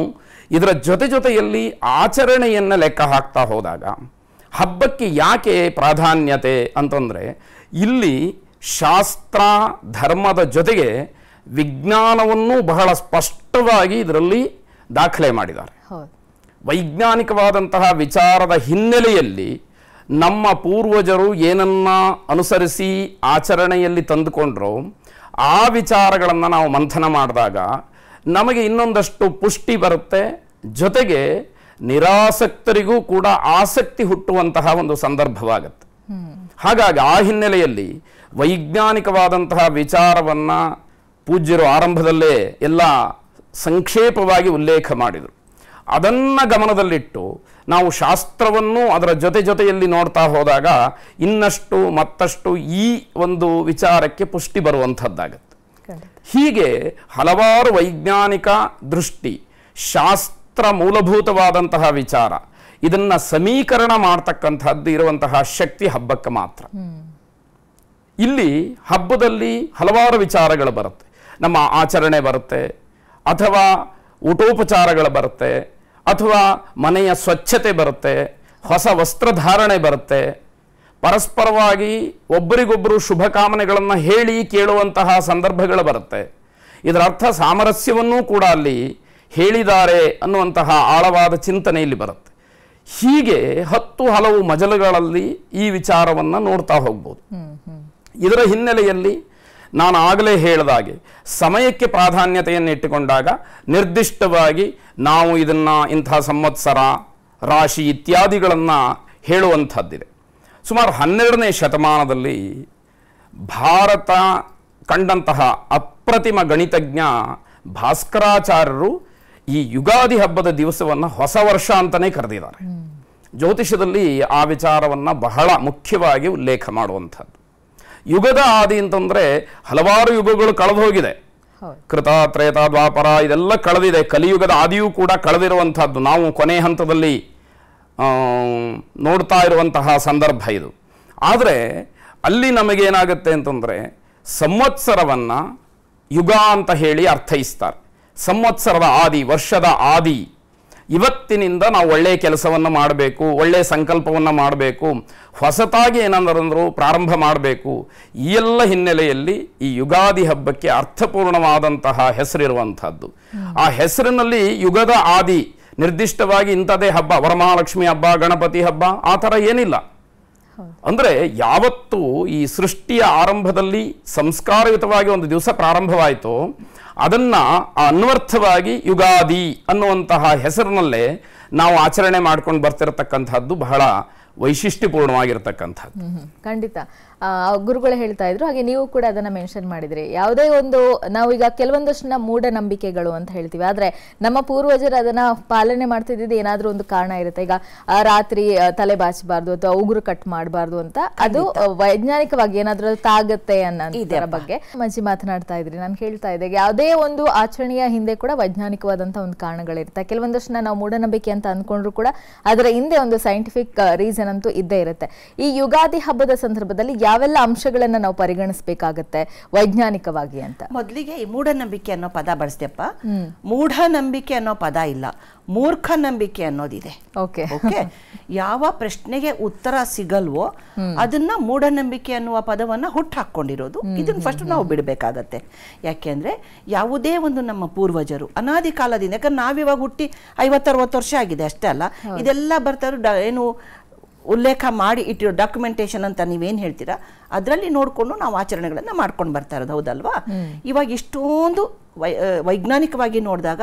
ಇದರ ಜೊತೆ ಜೊತೆಯಲ್ಲಿ ಆಚರಣೆಯನ್ನು ಲೆಕ್ಕ ಹಾಕ್ತಾ ಹೋದಾಗ ಹಬ್ಬಕ್ಕೆ ಯಾಕೆ ಪ್ರಾಧಾನ್ಯತೆ ಅಂತಂದರೆ ಇಲ್ಲಿ ಶಾಸ್ತ್ರ ಧರ್ಮದ ಜೊತೆಗೆ ವಿಜ್ಞಾನವನ್ನು ಬಹಳ ಸ್ಪಷ್ಟವಾಗಿ ಇದರಲ್ಲಿ ದಾಖಲೆ ಮಾಡಿದ್ದಾರೆ ವೈಜ್ಞಾನಿಕವಾದಂತಹ ವಿಚಾರದ ಹಿನ್ನೆಲೆಯಲ್ಲಿ ನಮ್ಮ ಪೂರ್ವಜರು ಏನನ್ನ ಅನುಸರಿಸಿ ಆಚರಣೆಯಲ್ಲಿ ತಂದುಕೊಂಡ್ರು ಆ ವಿಚಾರಗಳನ್ನು ನಾವು ಮಂಥನ ಮಾಡಿದಾಗ ನಮಗೆ ಇನ್ನೊಂದಷ್ಟು ಪುಷ್ಟಿ ಬರುತ್ತೆ ಜೊತೆಗೆ ನಿರಾಸಕ್ತರಿಗೂ ಕೂಡ ಆಸಕ್ತಿ ಹುಟ್ಟುವಂತಹ ಒಂದು ಸಂದರ್ಭವಾಗುತ್ತೆ ಹಾಗಾಗಿ ಆ ಹಿನ್ನೆಲೆಯಲ್ಲಿ ವೈಜ್ಞಾನಿಕವಾದಂತಹ ವಿಚಾರವನ್ನು ಪೂಜ್ಯರು ಆರಂಭದಲ್ಲೇ ಎಲ್ಲ ಸಂಕ್ಷೇಪವಾಗಿ ಉಲ್ಲೇಖ ಮಾಡಿದರು ಅದನ್ನು ಗಮನದಲ್ಲಿಟ್ಟು ನಾವು ಶಾಸ್ತ್ರವನ್ನು ಅದರ ಜೊತೆ ಜೊತೆಯಲ್ಲಿ ನೋಡ್ತಾ ಹೋದಾಗ ಇನ್ನಷ್ಟು ಮತ್ತಷ್ಟು ಈ ಒಂದು ವಿಚಾರಕ್ಕೆ ಪುಷ್ಟಿ ಬರುವಂಥದ್ದಾಗತ್ತೆ ಹೀಗೆ ಹಲವಾರು ವೈಜ್ಞಾನಿಕ ದೃಷ್ಟಿ ಶಾಸ್ತ್ರ ಮೂಲಭೂತವಾದಂತಹ ವಿಚಾರ ಇದನ್ನು ಸಮೀಕರಣ ಮಾಡ್ತಕ್ಕಂಥದ್ದು ಇರುವಂತಹ ಶಕ್ತಿ ಹಬ್ಬಕ್ಕೆ ಮಾತ್ರ ಇಲ್ಲಿ ಹಬ್ಬದಲ್ಲಿ ಹಲವಾರು ವಿಚಾರಗಳು ಬರುತ್ತೆ ನಮ್ಮ ಆಚರಣೆ ಬರುತ್ತೆ ಅಥವಾ ಊಟೋಪಚಾರಗಳು ಬರುತ್ತೆ ಅಥವಾ ಮನೆಯ ಸ್ವಚ್ಛತೆ ಬರುತ್ತೆ ಹೊಸ ವಸ್ತ್ರಧಾರಣೆ ಬರುತ್ತೆ ಪರಸ್ಪರವಾಗಿ ಒಬ್ಬರಿಗೊಬ್ಬರು ಶುಭಕಾಮನೆಗಳನ್ನು ಹೇಳಿ ಕೇಳುವಂತಹ ಸಂದರ್ಭಗಳು ಬರುತ್ತೆ ಇದರ ಅರ್ಥ ಸಾಮರಸ್ಯವನ್ನೂ ಕೂಡ ಅಲ್ಲಿ ಹೇಳಿದ್ದಾರೆ ಅನ್ನುವಂತಹ ಆಳವಾದ ಚಿಂತನೆಯಲ್ಲಿ ಬರುತ್ತೆ ಹೀಗೆ ಹತ್ತು ಹಲವು ಮಜಲುಗಳಲ್ಲಿ ಈ ವಿಚಾರವನ್ನು ನೋಡ್ತಾ ಹೋಗ್ಬೋದು ಇದರ ಹಿನ್ನೆಲೆಯಲ್ಲಿ ನಾನು ಆಗಲೇ ಹೇಳಿದಾಗೆ ಸಮಯಕ್ಕೆ ಪ್ರಾಧಾನ್ಯತೆಯನ್ನು ಇಟ್ಟುಕೊಂಡಾಗ ನಿರ್ದಿಷ್ಟವಾಗಿ ನಾವು ಇದನ್ನು ಇಂಥ ಸಂವತ್ಸರ ರಾಶಿ ಇತ್ಯಾದಿಗಳನ್ನು ಹೇಳುವಂಥದ್ದಿದೆ ಸುಮಾರು ಹನ್ನೆರಡನೇ ಶತಮಾನದಲ್ಲಿ ಭಾರತ ಕಂಡಂತಹ ಅಪ್ರತಿಮ ಗಣಿತಜ್ಞ ಭಾಸ್ಕರಾಚಾರ್ಯರು ಈ ಯುಗಾದಿ ಹಬ್ಬದ ದಿವಸವನ್ನು ಹೊಸ ವರ್ಷ ಅಂತಲೇ ಕರೆದಿದ್ದಾರೆ ಜ್ಯೋತಿಷದಲ್ಲಿ ಆ ವಿಚಾರವನ್ನು ಬಹಳ ಮುಖ್ಯವಾಗಿ ಉಲ್ಲೇಖ ಮಾಡುವಂಥದ್ದು ಯುಗದ ಆದಿ ಅಂತಂದರೆ ಹಲವಾರು ಯುಗಗಳು ಕಳೆದು ಹೋಗಿದೆ ಕೃತ ತ್ರೇತ ದ್ವಾಪರ ಇದೆಲ್ಲ ಕಳೆದಿದೆ ಕಲಿಯುಗದ ಆದಿಯೂ ಕೂಡ ಕಳೆದಿರುವಂಥದ್ದು ನಾವು ಕೊನೆ ಹಂತದಲ್ಲಿ ನೋಡ್ತಾ ಇರುವಂತಹ ಸಂದರ್ಭ ಇದು ಆದರೆ ಅಲ್ಲಿ ನಮಗೇನಾಗುತ್ತೆ ಅಂತಂದರೆ ಸಂವತ್ಸರವನ್ನು ಯುಗ ಅಂತ ಹೇಳಿ ಅರ್ಥೈಸ್ತಾರೆ ಸಂವತ್ಸರದ ಆದಿ ವರ್ಷದ ಆದಿ ಇವತ್ತಿನಿಂದ ನಾವು ಒಳ್ಳೆಯ ಕೆಲಸವನ್ನು ಮಾಡಬೇಕು ಒಳ್ಳೆಯ ಸಂಕಲ್ಪವನ್ನು ಮಾಡಬೇಕು ಹೊಸತಾಗಿ ಅಂದರು ಪ್ರಾರಂಭ ಮಾಡಬೇಕು ಈ ಎಲ್ಲ ಹಿನ್ನೆಲೆಯಲ್ಲಿ ಈ ಯುಗಾದಿ ಹಬ್ಬಕ್ಕೆ ಅರ್ಥಪೂರ್ಣವಾದಂತಹ ಹೆಸರಿರುವಂಥದ್ದು ಆ ಹೆಸರಿನಲ್ಲಿ ಯುಗದ ಆದಿ ನಿರ್ದಿಷ್ಟವಾಗಿ ಇಂಥದೇ ಹಬ್ಬ ವರಮಹಾಲಕ್ಷ್ಮಿ ಹಬ್ಬ ಗಣಪತಿ ಹಬ್ಬ ಆ ಥರ ಏನಿಲ್ಲ ಅಂದ್ರೆ ಯಾವತ್ತು ಈ ಸೃಷ್ಟಿಯ ಆರಂಭದಲ್ಲಿ ಸಂಸ್ಕಾರಯುತವಾಗಿ ಒಂದು ದಿವಸ ಪ್ರಾರಂಭವಾಯಿತು ಅದನ್ನ ಅನ್ವರ್ಥವಾಗಿ ಯುಗಾದಿ ಅನ್ನುವಂತಹ ಹೆಸರಿನಲ್ಲೇ ನಾವು ಆಚರಣೆ ಮಾಡ್ಕೊಂಡು ಬರ್ತಿರತಕ್ಕಂಥದ್ದು ಬಹಳ ವೈಶಿಷ್ಟ್ಯಪೂರ್ಣವಾಗಿರ್ತಕ್ಕಂಥದ್ದು ಖಂಡಿತ ಗುರುಗಳು ಹೇಳ್ತಾ ಇದ್ರು ಹಾಗೆ ನೀವು ಕೂಡ ಅದನ್ನ ಮೆನ್ಷನ್ ಮಾಡಿದ್ರಿ ಯಾವುದೇ ಒಂದು ನಾವು ಈಗ ಕೆಲವೊಂದಷ್ಟು ಮೂಢನಂಬಿಕೆಗಳು ಅಂತ ಹೇಳ್ತೀವಿ ಆದ್ರೆ ನಮ್ಮ ಪೂರ್ವಜರು ಅದನ್ನ ಪಾಲನೆ ಮಾಡ್ತಿದ್ದು ಏನಾದ್ರೂ ಒಂದು ಕಾರಣ ಇರುತ್ತೆ ಈಗ ರಾತ್ರಿ ತಲೆ ಬಾಚಬಾರ್ದು ಅಥವಾ ಉಗುರು ಕಟ್ ಮಾಡಬಾರ್ದು ಅಂತ ಅದು ವೈಜ್ಞಾನಿಕವಾಗಿ ಏನಾದ್ರೂ ತಾಗತ್ತೆ ಅನ್ನೋ ಬಗ್ಗೆ ಮಜ್ಜಿ ಮಾತನಾಡ್ತಾ ಇದ್ರಿ ನಾನು ಹೇಳ್ತಾ ಇದ್ದೆ ಯಾವುದೇ ಒಂದು ಆಚರಣೆಯ ಹಿಂದೆ ಕೂಡ ವೈಜ್ಞಾನಿಕವಾದಂತಹ ಒಂದು ಕಾರಣಗಳಿರುತ್ತೆ ಕೆಲವೊಂದಷ್ಟು ನಾವು ಮೂಢನಂಬಿಕೆ ಅಂತ ಅನ್ಕೊಂಡ್ರು ಕೂಡ ಅದರ ಹಿಂದೆ ಒಂದು ಸೈಂಟಿಫಿಕ್ ರೀಸನ್ ಅಂತೂ ಇದ್ದೇ ಇರುತ್ತೆ ಈ ಯುಗಾದಿ ಹಬ್ಬದ ಸಂದರ್ಭದಲ್ಲಿ ಯಾವೆಲ್ಲ ಅಂಶಗಳನ್ನು ನಾವು ಪರಿಗಣಿಸಬೇಕಾಗತ್ತೆ ವೈಜ್ಞಾನಿಕವಾಗಿ ಅಂತ ಮೊದಲಿಗೆ ಈ ಮೂಢನಂಬಿಕೆ ಅನ್ನೋ ಪದ ಬಳಸ್ದೆಪ್ಪ ಮೂಢನಂಬಿಕೆ ಅನ್ನೋ ಪದ ಇಲ್ಲ ಮೂರ್ಖ ನಂಬಿಕೆ ಅನ್ನೋದಿದೆ ಓಕೆ ಓಕೆ ಯಾವ ಪ್ರಶ್ನೆಗೆ ಉತ್ತರ ಸಿಗಲ್ವೋ ಅದನ್ನ ಮೂಢನಂಬಿಕೆ ಅನ್ನುವ ಪದವನ್ನ ಹುಟ್ಟು ಹಾಕೊಂಡಿರೋದು ಇದನ್ನ ಫಸ್ಟ್ ನಾವು ಬಿಡಬೇಕಾಗತ್ತೆ ಯಾಕೆಂದ್ರೆ ಯಾವುದೇ ಒಂದು ನಮ್ಮ ಪೂರ್ವಜರು ಅನಾದಿ ಕಾಲದಿಂದ ಯಾಕಂದ್ರೆ ನಾವಿವಾಗ ಹುಟ್ಟಿ ಐವತ್ತರವತ್ತು ವರ್ಷ ಆಗಿದೆ ಅಷ್ಟೇ ಅಲ್ಲ ಇದೆಲ್ಲ ಬರ್ತಾರೋ ಏನು ಉಲ್ಲೇಖ ಮಾಡಿ ಇಟ್ಟಿರೋ ಡಾಕ್ಯುಮೆಂಟೇಶನ್ ಅಂತ ನೀವೇನು ಹೇಳ್ತೀರಾ ಅದರಲ್ಲಿ ನೋಡಿಕೊಂಡು ನಾವು ಆಚರಣೆಗಳನ್ನು ಮಾಡ್ಕೊಂಡು ಬರ್ತಾ ಇರೋದು ಹೌದಲ್ವಾ ಇವಾಗ ಇಷ್ಟೊಂದು ವೈ ವೈಜ್ಞಾನಿಕವಾಗಿ ನೋಡಿದಾಗ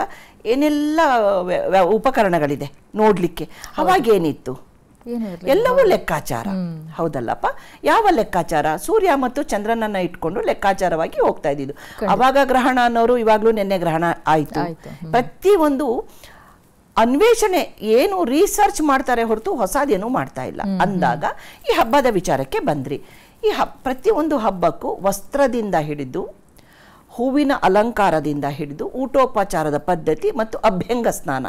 ಏನೆಲ್ಲ ಉಪಕರಣಗಳಿದೆ ನೋಡಲಿಕ್ಕೆ ಅವಾಗ ಏನಿತ್ತು ಎಲ್ಲವೂ ಲೆಕ್ಕಾಚಾರ ಹೌದಲ್ಲಪ್ಪ ಯಾವ ಲೆಕ್ಕಾಚಾರ ಸೂರ್ಯ ಮತ್ತು ಚಂದ್ರನನ್ನ ಇಟ್ಕೊಂಡು ಲೆಕ್ಕಾಚಾರವಾಗಿ ಹೋಗ್ತಾ ಇದ್ದಿದ್ದು ಅವಾಗ ಗ್ರಹಣ ಅನ್ನೋರು ಇವಾಗಲೂ ನಿನ್ನೆ ಗ್ರಹಣ ಪ್ರತಿ ಒಂದು ಅನ್ವೇಷಣೆ ಏನು ರಿಸರ್ಚ್ ಮಾಡ್ತಾರೆ ಹೊರತು ಹೊಸದೇನು ಮಾಡ್ತಾ ಇಲ್ಲ ಅಂದಾಗ ಈ ಹಬ್ಬದ ವಿಚಾರಕ್ಕೆ ಬಂದ್ರಿ ಈ ಹಬ್ ಪ್ರತಿಯೊಂದು ಹಬ್ಬಕ್ಕೂ ವಸ್ತ್ರದಿಂದ ಹಿಡಿದು ಹೂವಿನ ಅಲಂಕಾರದಿಂದ ಹಿಡಿದು ಊಟೋಪಚಾರದ ಪದ್ಧತಿ ಮತ್ತು ಅಭ್ಯಂಗ ಸ್ನಾನ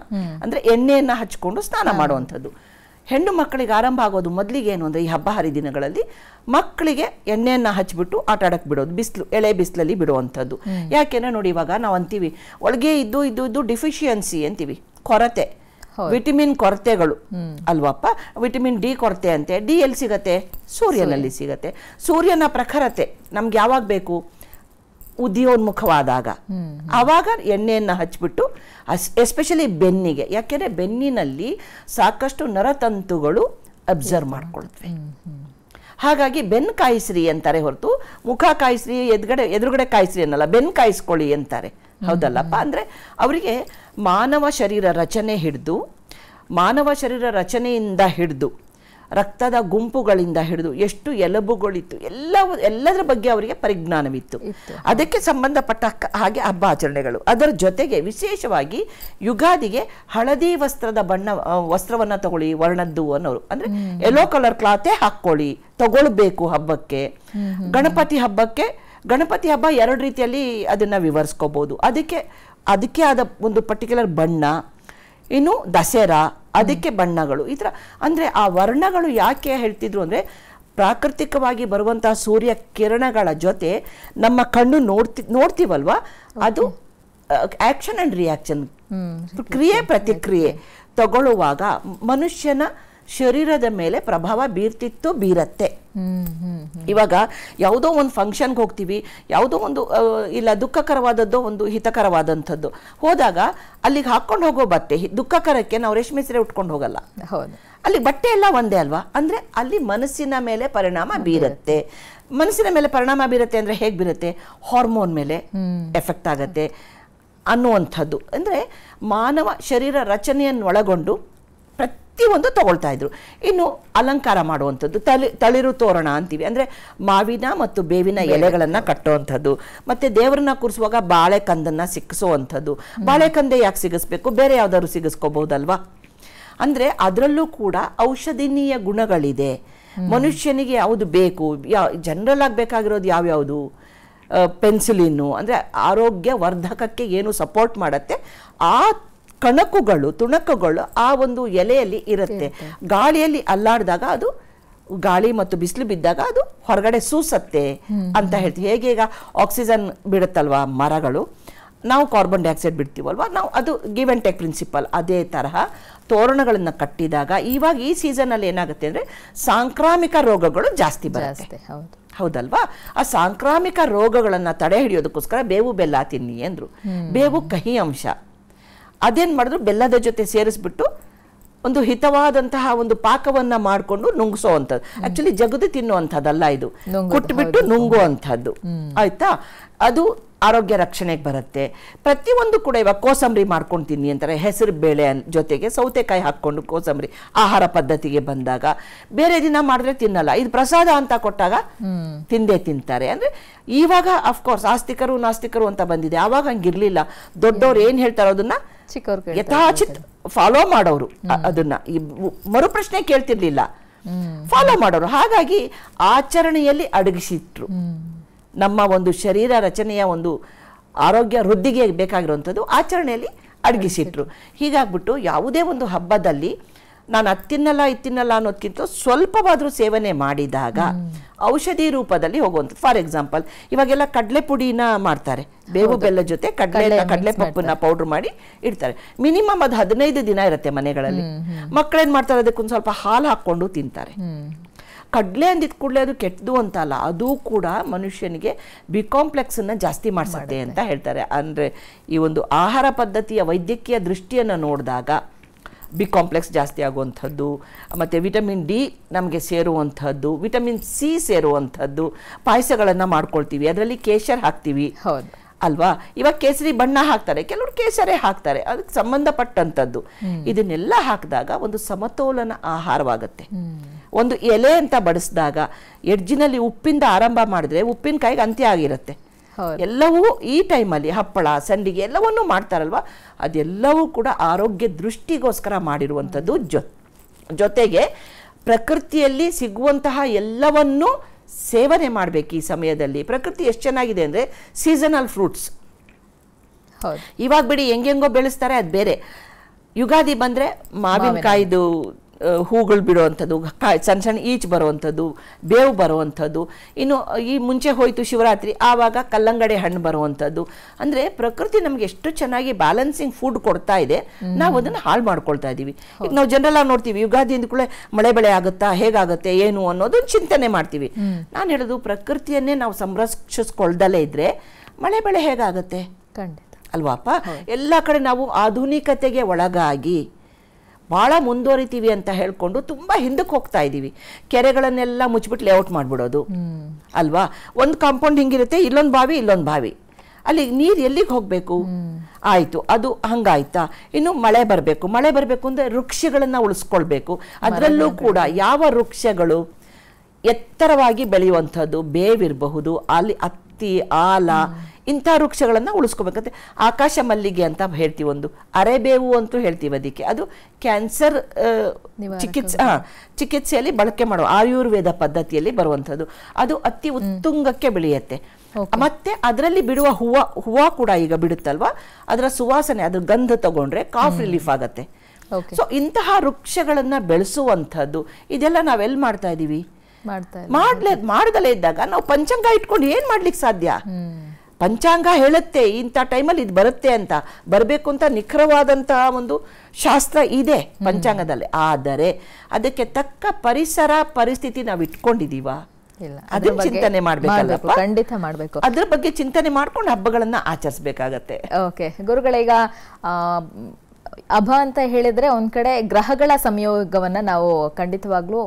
ಅಂದ್ರೆ ಎಣ್ಣೆಯನ್ನು ಹಚ್ಕೊಂಡು ಸ್ನಾನ ಮಾಡುವಂಥದ್ದು ಹೆಣ್ಣು ಮಕ್ಕಳಿಗೆ ಆರಂಭ ಆಗೋದು ಮೊದಲಿಗೆ ಏನು ಅಂದ್ರೆ ಈ ಹಬ್ಬ ಹರಿದಿನಗಳಲ್ಲಿ ಮಕ್ಕಳಿಗೆ ಎಣ್ಣೆಯನ್ನು ಹಚ್ಬಿಟ್ಟು ಆಟ ಬಿಡೋದು ಬಿಸಿಲು ಎಳೆ ಬಿಸಿಲಲ್ಲಿ ಬಿಡುವಂಥದ್ದು ಯಾಕೆಂದರೆ ನೋಡಿ ಇವಾಗ ನಾವು ಅಂತೀವಿ ಒಳಗೆ ಇದ್ದು ಇದ್ದು ಇದ್ದು ಡಿಫಿಷಿಯನ್ಸಿ ಅಂತೀವಿ ಕೊರತೆ ವಿಟಮಿನ್ ಕೊರತೆಗಳು ಅಲ್ವಪ್ಪ ವಿಟಮಿನ್ ಡಿ ಕೊರತೆ ಅಂತೆ ಡಿ ಎಲ್ಲಿ ಸಿಗತ್ತೆ ಸೂರ್ಯನಲ್ಲಿ ಸಿಗತ್ತೆ ಸೂರ್ಯನ ಪ್ರಖರತೆ ನಮ್ಗೆ ಯಾವಾಗ ಬೇಕು ಉದ್ಯೋನ್ಮುಖವಾದಾಗ ಆವಾಗ ಎಣ್ಣೆಯನ್ನು ಹಚ್ಬಿಟ್ಟು ಎಸ್ಪೆಷಲಿ ಬೆನ್ನಿಗೆ ಯಾಕೆಂದರೆ ಬೆನ್ನಿನಲ್ಲಿ ಸಾಕಷ್ಟು ನರತಂತುಗಳು ಅಬ್ಸರ್ವ್ ಮಾಡ್ಕೊಳ್ತವೆ ಹಾಗಾಗಿ ಬೆನ್ ಕಾಯಿಸ್ರಿ ಅಂತಾರೆ ಹೊರತು ಮುಖ ಕಾಯಿಸ್ರಿ ಎದುರುಗಡೆ ಎದುರುಗಡೆ ಕಾಯಿಸ್ರಿ ಅನ್ನಲ್ಲ ಬೆನ್ ಕಾಯಿಸ್ಕೊಳ್ಳಿ ಅಂತಾರೆ ಹೌದಲ್ಲಪ್ಪ ಅಂದರೆ ಅವರಿಗೆ ಮಾನವ ಶರೀರ ರಚನೆ ಹಿಡಿದು ಮಾನವ ಶರೀರ ರಚನೆಯಿಂದ ಹಿಡಿದು ರಕ್ತದ ಗುಂಪುಗಳಿಂದ ಹಿಡಿದು ಎಷ್ಟು ಎಲುಬುಗಳಿತ್ತು ಎಲ್ಲ ಎಲ್ಲದರ ಬಗ್ಗೆ ಅವರಿಗೆ ಪರಿಜ್ಞಾನವಿತ್ತು ಅದಕ್ಕೆ ಸಂಬಂಧಪಟ್ಟ ಹಾಗೆ ಹಬ್ಬ ಆಚರಣೆಗಳು ಅದರ ಜೊತೆಗೆ ವಿಶೇಷವಾಗಿ ಯುಗಾದಿಗೆ ಹಳದಿ ವಸ್ತ್ರದ ಬಣ್ಣ ವಸ್ತ್ರವನ್ನು ತಗೊಳ್ಳಿ ವರ್ಣದ್ದು ಅನ್ನೋರು ಅಂದರೆ ಯೆಲ್ಲೋ ಕಲರ್ ಕ್ಲಾತೇ ಹಾಕ್ಕೊಳ್ಳಿ ತಗೊಳ್ಬೇಕು ಹಬ್ಬಕ್ಕೆ ಗಣಪತಿ ಹಬ್ಬಕ್ಕೆ ಗಣಪತಿ ಹಬ್ಬ ಎರಡು ರೀತಿಯಲ್ಲಿ ಅದನ್ನು ವಿವರಿಸ್ಕೋಬೋದು ಅದಕ್ಕೆ ಅದಕ್ಕೆ ಆದ ಒಂದು ಪರ್ಟಿಕ್ಯುಲರ್ ಬಣ್ಣ ಇನ್ನು ದಸರಾ ಅದಕ್ಕೆ ಬಣ್ಣಗಳು ಈ ಥರ ಅಂದರೆ ಆ ವರ್ಣಗಳು ಯಾಕೆ ಹೇಳ್ತಿದ್ರು ಅಂದರೆ ಪ್ರಾಕೃತಿಕವಾಗಿ ಬರುವಂತಹ ಸೂರ್ಯ ಕಿರಣಗಳ ಜೊತೆ ನಮ್ಮ ಕಣ್ಣು ನೋಡ್ತಿ ನೋಡ್ತೀವಲ್ವ ಅದು ಆ್ಯಕ್ಷನ್ ಆ್ಯಂಡ್ ರಿಯಾಕ್ಷನ್ ಕ್ರಿಯೆ ಪ್ರತಿಕ್ರಿಯೆ ತಗೊಳ್ಳುವಾಗ ಮನುಷ್ಯನ ಶರೀರದ ಮೇಲೆ ಪ್ರಭಾವ ಬೀರ್ತಿತ್ತು ಬೀರತ್ತೆ ಇವಾಗ ಯಾವುದೋ ಒಂದು ಫಂಕ್ಷನ್ಗೆ ಹೋಗ್ತೀವಿ ಯಾವುದೋ ಒಂದು ಇಲ್ಲ ದುಃಖಕರವಾದದ್ದು ಒಂದು ಹಿತಕರವಾದಂಥದ್ದು ಹೋದಾಗ ಅಲ್ಲಿಗೆ ಹಾಕ್ಕೊಂಡು ಹೋಗೋ ಬಟ್ಟೆ ದುಃಖಕರಕ್ಕೆ ನಾವು ರೇಷ್ಮೆ ಸೀರೆ ಉಟ್ಕೊಂಡು ಹೋಗಲ್ಲ ಅಲ್ಲಿ ಬಟ್ಟೆ ಎಲ್ಲ ಒಂದೇ ಅಲ್ವಾ ಅಂದರೆ ಅಲ್ಲಿ ಮನಸ್ಸಿನ ಮೇಲೆ ಪರಿಣಾಮ ಬೀರುತ್ತೆ ಮನಸ್ಸಿನ ಮೇಲೆ ಪರಿಣಾಮ ಬೀರುತ್ತೆ ಅಂದರೆ ಹೇಗೆ ಬೀರುತ್ತೆ ಹಾರ್ಮೋನ್ ಮೇಲೆ ಎಫೆಕ್ಟ್ ಆಗತ್ತೆ ಅನ್ನುವಂಥದ್ದು ಅಂದರೆ ಮಾನವ ಶರೀರ ರಚನೆಯನ್ನು ಒಳಗೊಂಡು ಪ್ರತಿಯೊಂದು ತಗೊಳ್ತಾ ಇದ್ರು ಇನ್ನು ಅಲಂಕಾರ ಮಾಡುವಂಥದ್ದು ತಳಿ ತಳಿರು ತೋರಣ ಅಂತೀವಿ ಅಂದರೆ ಮಾವಿನ ಮತ್ತು ಬೇವಿನ ಎಲೆಗಳನ್ನು ಕಟ್ಟುವಂಥದ್ದು ಮತ್ತು ದೇವರನ್ನ ಕೂರಿಸುವಾಗ ಬಾಳೆಕಂದನ್ನು ಸಿಕ್ಕಿಸುವಂಥದ್ದು ಬಾಳೆಕಂದೆ ಯಾಕೆ ಸಿಗಿಸ್ಬೇಕು ಬೇರೆ ಯಾವ್ದಾದ್ರು ಸಿಗಿಸ್ಕೋಬಹುದಲ್ವಾ ಅಂದರೆ ಅದರಲ್ಲೂ ಕೂಡ ಔಷಧಿನೀಯ ಗುಣಗಳಿದೆ ಮನುಷ್ಯನಿಗೆ ಯಾವುದು ಬೇಕು ಯಾವ ಜನರಲ್ ಆಗಬೇಕಾಗಿರೋದು ಯಾವ್ಯಾವುದು ಪೆನ್ಸಿಲಿನ್ನು ಅಂದರೆ ವರ್ಧಕಕ್ಕೆ ಏನು ಸಪೋರ್ಟ್ ಮಾಡುತ್ತೆ ಆ ಕಣಕುಗಳು ತುಣಕುಗಳು ಆ ಒಂದು ಎಲೆಯಲ್ಲಿ ಇರುತ್ತೆ ಗಾಳಿಯಲ್ಲಿ ಅಲ್ಲಾಡಿದಾಗ ಅದು ಗಾಳಿ ಮತ್ತು ಬಿಸಿಲು ಬಿದ್ದಾಗ ಅದು ಹೊರಗಡೆ ಸೂಸತ್ತೆ ಅಂತ ಹೇಳ್ತೀವಿ ಹೇಗೆ ಈಗ ಆಕ್ಸಿಜನ್ ಬಿಡುತ್ತಲ್ವಾ ಮರಗಳು ನಾವು ಕಾರ್ಬನ್ ಡೈಆಕ್ಸೈಡ್ ಬಿಡ್ತೀವಲ್ವ ನಾವು ಅದು ಗಿವ್ ಆ್ಯಂಡ್ ಟೆಕ್ ಪ್ರಿನ್ಸಿಪಲ್ ಅದೇ ತರಹ ತೋರಣಗಳನ್ನು ಕಟ್ಟಿದಾಗ ಇವಾಗ ಈ ಸೀಸನಲ್ಲಿ ಏನಾಗುತ್ತೆ ಅಂದರೆ ಸಾಂಕ್ರಾಮಿಕ ರೋಗಗಳು ಜಾಸ್ತಿ ಬರುತ್ತೆ ಹೌದಲ್ವಾ ಆ ಸಾಂಕ್ರಾಮಿಕ ರೋಗಗಳನ್ನು ತಡೆ ಹಿಡಿಯೋದಕ್ಕೋಸ್ಕರ ಬೇವು ಬೆಲ್ಲ ತಿನ್ನಿ ಅಂದರು ಬೇವು ಕಹಿ ಅಂಶ ಅದೇನ್ ಮಾಡಿದ್ರು ಬೆಲ್ಲದ ಜೊತೆ ಸೇರಿಸ್ಬಿಟ್ಟು ಒಂದು ಹಿತವಾದಂತಹ ಒಂದು ಪಾಕವನ್ನ ಮಾಡಿಕೊಂಡು ನುಂಗಿಸೋ ಅಂಥದ್ದು ಆಕ್ಚುಲಿ ಜಗದು ತಿನ್ನುವಂಥದ್ದಲ್ಲ ಇದು ಕುಟ್ಬಿಟ್ಟು ನುಂಗುವಂಥದ್ದು ಆಯ್ತಾ ಅದು ಆರೋಗ್ಯ ರಕ್ಷಣೆಗೆ ಬರುತ್ತೆ ಪ್ರತಿಯೊಂದು ಕೂಡ ಇವಾಗ ಕೋಸಂಬರಿ ಮಾಡ್ಕೊಂಡು ತಿನ್ನಿ ಅಂತಾರೆ ಹೆಸರು ಬೇಳೆ ಜೊತೆಗೆ ಸೌತೆಕಾಯಿ ಹಾಕ್ಕೊಂಡು ಕೋಸಂಬರಿ ಆಹಾರ ಪದ್ಧತಿಗೆ ಬಂದಾಗ ಬೇರೆ ದಿನ ಮಾಡಿದ್ರೆ ತಿನ್ನಲ್ಲ ಇದು ಪ್ರಸಾದ ಅಂತ ಕೊಟ್ಟಾಗ ತಿಂದೇ ತಿಂತಾರೆ ಅಂದರೆ ಇವಾಗ ಅಫ್ಕೋರ್ಸ್ ಆಸ್ತಿಕರು ನಾಸ್ತಿಕರು ಅಂತ ಬಂದಿದೆ ಆವಾಗ ಹಂಗಿರ್ಲಿಲ್ಲ ದೊಡ್ಡವ್ರು ಏನು ಹೇಳ್ತಾರೋ ಅದನ್ನ ಯಥಾಚಿತ್ ಫಾಲೋ ಮಾಡೋರು ಅದನ್ನ ಮರುಪ್ರಶ್ನೆ ಕೇಳ್ತಿರ್ಲಿಲ್ಲ ಫಾಲೋ ಮಾಡೋರು ಹಾಗಾಗಿ ಆಚರಣೆಯಲ್ಲಿ ಅಡಗಿಸಿಟ್ರು ನಮ್ಮ ಒಂದು ಶರೀರ ರಚನೆಯ ಒಂದು ಆರೋಗ್ಯ ವೃದ್ಧಿಗೆ ಬೇಕಾಗಿರುವಂಥದ್ದು ಆಚರಣೆಯಲ್ಲಿ ಅಡಗಿಸಿಟ್ರು ಹೀಗಾಗ್ಬಿಟ್ಟು ಯಾವುದೇ ಒಂದು ಹಬ್ಬದಲ್ಲಿ ನಾನು ಅತ್ತಿನ್ನಲ್ಲ ಇತ್ತಿನ್ನಲ್ಲ ಅನ್ನೋದಕ್ಕಿಂತ ಸ್ವಲ್ಪವಾದರೂ ಸೇವನೆ ಮಾಡಿದಾಗ ಔಷಧಿ ರೂಪದಲ್ಲಿ ಹೋಗುವಂಥದ್ದು ಫಾರ್ ಎಕ್ಸಾಂಪಲ್ ಇವಾಗೆಲ್ಲ ಕಡಲೆ ಪುಡಿನ ಮಾಡ್ತಾರೆ ಬೇವು ಬೆಲ್ಲ ಜೊತೆ ಕಡಲೆ ಕಡಲೆ ಪಪ್ಪನ್ನ ಪೌಡ್ರ್ ಮಾಡಿ ಇಡ್ತಾರೆ ಮಿನಿಮಮ್ ಅದು ಹದಿನೈದು ದಿನ ಇರುತ್ತೆ ಮನೆಗಳಲ್ಲಿ ಮಕ್ಕಳೇನು ಮಾಡ್ತಾರೆ ಅದಕ್ಕೊಂದು ಸ್ವಲ್ಪ ಹಾಲು ಹಾಕ್ಕೊಂಡು ತಿಂತಾರೆ ಕಡಲೆ ಅಂದಿದ ಕೂಡಲೇ ಅದು ಕೆಟ್ಟದು ಅಂತ ಅಲ್ಲ ಅದು ಕೂಡ ಮನುಷ್ಯನಿಗೆ ಬಿ ಕಾಂಪ್ಲೆಕ್ಸನ್ನು ಜಾಸ್ತಿ ಮಾಡಿಸುತ್ತೆ ಅಂತ ಹೇಳ್ತಾರೆ ಅಂದರೆ ಈ ಒಂದು ಆಹಾರ ಪದ್ಧತಿಯ ವೈದ್ಯಕೀಯ ದೃಷ್ಟಿಯನ್ನು ನೋಡಿದಾಗ ಬಿ ಕಾಂಪ್ಲೆಕ್ಸ್ ಜಾಸ್ತಿ ಆಗುವಂಥದ್ದು ಮತ್ತು ವಿಟಮಿನ್ ಡಿ ನಮಗೆ ಸೇರುವಂಥದ್ದು ವಿಟಮಿನ್ ಸಿ ಸೇರುವಂಥದ್ದು ಪಾಯಸಗಳನ್ನು ಮಾಡ್ಕೊಳ್ತೀವಿ ಅದರಲ್ಲಿ ಕೇಶರ್ ಹಾಕ್ತೀವಿ ಹೌದು ಅಲ್ವಾ ಇವಾಗ ಕೇಸರಿ ಬಣ್ಣ ಹಾಕ್ತಾರೆ ಕೆಲವರು ಕೇಸರೆ ಹಾಕ್ತಾರೆ ಅದಕ್ಕೆ ಸಂಬಂಧಪಟ್ಟಂಥದ್ದು ಇದನ್ನೆಲ್ಲ ಹಾಕಿದಾಗ ಒಂದು ಸಮತೋಲನ ಆಹಾರವಾಗುತ್ತೆ ಒಂದು ಎಲೆ ಅಂತ ಬಡಿಸಿದಾಗ ಎಡ್ಜಿನಲ್ಲಿ ಉಪ್ಪಿಂದ ಆರಂಭ ಮಾಡಿದ್ರೆ ಉಪ್ಪಿನಕಾಯಿಗೆ ಅಂತ್ಯ ಆಗಿರುತ್ತೆ ಎಲ್ಲವೂ ಈ ಟೈಮಲ್ಲಿ ಹಪ್ಪಳ ಸಂಡಿಗೆ ಎಲ್ಲವನ್ನೂ ಮಾಡ್ತಾರಲ್ವಾ ಅದೆಲ್ಲವೂ ಕೂಡ ಆರೋಗ್ಯ ದೃಷ್ಟಿಗೋಸ್ಕರ ಮಾಡಿರುವಂಥದ್ದು ಜೊತೆಗೆ ಪ್ರಕೃತಿಯಲ್ಲಿ ಸಿಗುವಂತಹ ಎಲ್ಲವನ್ನೂ ಸೇವನೆ ಮಾಡಬೇಕು ಈ ಸಮಯದಲ್ಲಿ ಪ್ರಕೃತಿ ಎಷ್ಟು ಚೆನ್ನಾಗಿದೆ ಅಂದರೆ ಸೀಸನಲ್ ಫ್ರೂಟ್ಸ್ ಇವಾಗ ಬಿಡಿ ಹೆಂಗೆಂಗೋ ಬೆಳೆಸ್ತಾರೆ ಅದು ಬೇರೆ ಯುಗಾದಿ ಬಂದರೆ ಮಾವಿನಕಾಯ್ದು ಹೂಗಳು ಬಿಡುವಂಥದ್ದು ಸಣ್ಣ ಸಣ್ಣ ಈಚ್ ಬರುವಂಥದ್ದು ಬೇವು ಬರುವಂಥದ್ದು ಇನ್ನು ಈ ಮುಂಚೆ ಹೋಯಿತು ಶಿವರಾತ್ರಿ ಆವಾಗ ಕಲ್ಲಂಗಡಿ ಹಣ್ಣು ಬರುವಂಥದ್ದು ಅಂದರೆ ಪ್ರಕೃತಿ ನಮಗೆ ಎಷ್ಟು ಚೆನ್ನಾಗಿ ಬ್ಯಾಲೆನ್ಸಿಂಗ್ ಫುಡ್ ಕೊಡ್ತಾ ಇದೆ ನಾವು ಅದನ್ನು ಹಾಳು ಮಾಡ್ಕೊಳ್ತಾ ಇದ್ದೀವಿ ಈಗ ನಾವು ಜನರಲ್ಲ ನೋಡ್ತೀವಿ ಯುಗಾದಿಯಿಂದ ಕೂಡ ಮಳೆ ಬೆಳೆ ಆಗುತ್ತಾ ಹೇಗಾಗುತ್ತೆ ಏನು ಅನ್ನೋದೊಂದು ಚಿಂತನೆ ಮಾಡ್ತೀವಿ ನಾನು ಹೇಳೋದು ಪ್ರಕೃತಿಯನ್ನೇ ನಾವು ಸಂರಕ್ಷಿಸ್ಕೊಳ್ದಲೇ ಇದ್ರೆ ಮಳೆ ಬೆಳೆ ಹೇಗಾಗುತ್ತೆ ಖಂಡಿತ ಅಲ್ವಾಪ ಎಲ್ಲ ಕಡೆ ನಾವು ಆಧುನಿಕತೆಗೆ ಒಳಗಾಗಿ ಭಾಳ ಮುಂದುವರಿತೀವಿ ಅಂತ ಹೇಳ್ಕೊಂಡು ತುಂಬ ಹಿಂದಕ್ಕೆ ಹೋಗ್ತಾ ಇದ್ದೀವಿ ಕೆರೆಗಳನ್ನೆಲ್ಲ ಮುಚ್ಚಿಬಿಟ್ಟು ಲೇಔಟ್ ಮಾಡಿಬಿಡೋದು ಅಲ್ವಾ ಒಂದು ಕಾಂಪೌಂಡ್ ಹಿಂಗಿರುತ್ತೆ ಇಲ್ಲೊಂದು ಬಾವಿ ಇಲ್ಲೊಂದು ಬಾವಿ ಅಲ್ಲಿ ನೀರು ಎಲ್ಲಿಗೆ ಹೋಗಬೇಕು ಆಯಿತು ಅದು ಹಂಗಾಯ್ತಾ ಇನ್ನು ಮಳೆ ಬರಬೇಕು ಮಳೆ ಬರಬೇಕು ಅಂದರೆ ವೃಕ್ಷಗಳನ್ನು ಉಳಿಸ್ಕೊಳ್ಬೇಕು ಅದರಲ್ಲೂ ಕೂಡ ಯಾವ ವೃಕ್ಷಗಳು ಎತ್ತರವಾಗಿ ಬೆಳೆಯುವಂಥದ್ದು ಬೇವಿರಬಹುದು ಅಲ್ಲಿ ಹತ್ತಿ ಆಲ ಇಂಥ ವೃಕ್ಷಗಳನ್ನು ಉಳಿಸ್ಕೋಬೇಕಂತೆ ಆಕಾಶ ಮಲ್ಲಿಗೆ ಅಂತ ಹೇಳ್ತೀವಿ ಒಂದು ಅರೆಬೇವು ಅಂತೂ ಹೇಳ್ತೀವಿ ಅದಕ್ಕೆ ಅದು ಕ್ಯಾನ್ಸರ್ ಚಿಕಿತ್ಸೆ ಹಾಂ ಚಿಕಿತ್ಸೆಯಲ್ಲಿ ಬಳಕೆ ಮಾಡುವ ಆಯುರ್ವೇದ ಪದ್ಧತಿಯಲ್ಲಿ ಬರುವಂಥದ್ದು ಅದು ಅತಿ ಉತ್ತುಂಗಕ್ಕೆ ಬೆಳೆಯುತ್ತೆ ಮತ್ತೆ ಅದರಲ್ಲಿ ಬಿಡುವ ಹೂವು ಹೂವು ಕೂಡ ಈಗ ಬಿಡುತ್ತಲ್ವಾ ಅದರ ಸುವಾಸನೆ ಅದ್ರ ಗಂಧ ತಗೊಂಡ್ರೆ ಕಾಫ್ ರಿಲೀಫ್ ಆಗತ್ತೆ ಸೊ ಇಂತಹ ವೃಕ್ಷಗಳನ್ನ ಬೆಳೆಸುವಂಥದ್ದು ಇದೆಲ್ಲ ನಾವೆಲ್ಲಿ ಮಾಡ್ತಾ ಇದೀವಿ ಮಾಡ್ಲೇ ಮಾಡದಲ್ಲೇ ಇದ್ದಾಗ ನಾವು ಪಂಚಾಂಗ ಇಟ್ಕೊಂಡು ಏನ್ ಮಾಡ್ಲಿಕ್ಕೆ ಸಾಧ್ಯ ಪಂಚಾಂಗ ಹೇಳುತ್ತೆ ಇಂಥ ಟೈಮಲ್ಲಿ ಇದು ಬರುತ್ತೆ ಅಂತ ಬರಬೇಕು ಅಂತ ನಿಖರವಾದಂತಹ ಒಂದು ಶಾಸ್ತ್ರ ಇದೆ ಪಂಚಾಂಗದಲ್ಲಿ ಆದರೆ ಅದಕ್ಕೆ ತಕ್ಕ ಪರಿಸರ ಪರಿಸ್ಥಿತಿ ನಾವು ಇಟ್ಕೊಂಡಿದೀವ ಅದ್ರ ಚಿಂತನೆ ಮಾಡ್ಬೇಕಲ್ಲಪ್ಪ ಖಂಡಿತ ಮಾಡ್ಬೇಕು ಅದ್ರ ಬಗ್ಗೆ ಚಿಂತನೆ ಮಾಡ್ಕೊಂಡು ಹಬ್ಬಗಳನ್ನ ಆಚರಿಸಬೇಕಾಗತ್ತೆ ಓಕೆ ಗುರುಗಳೀಗ ಅಭ ಅಂತ ಹೇಳಿದ್ರೆ ಒಂದ್ ಕಡೆ ಗ್ರಹಗಳ ಸಂಯೋಗವನ್ನ ನಾವು ಖಂಡಿತವಾಗ್ಲೂ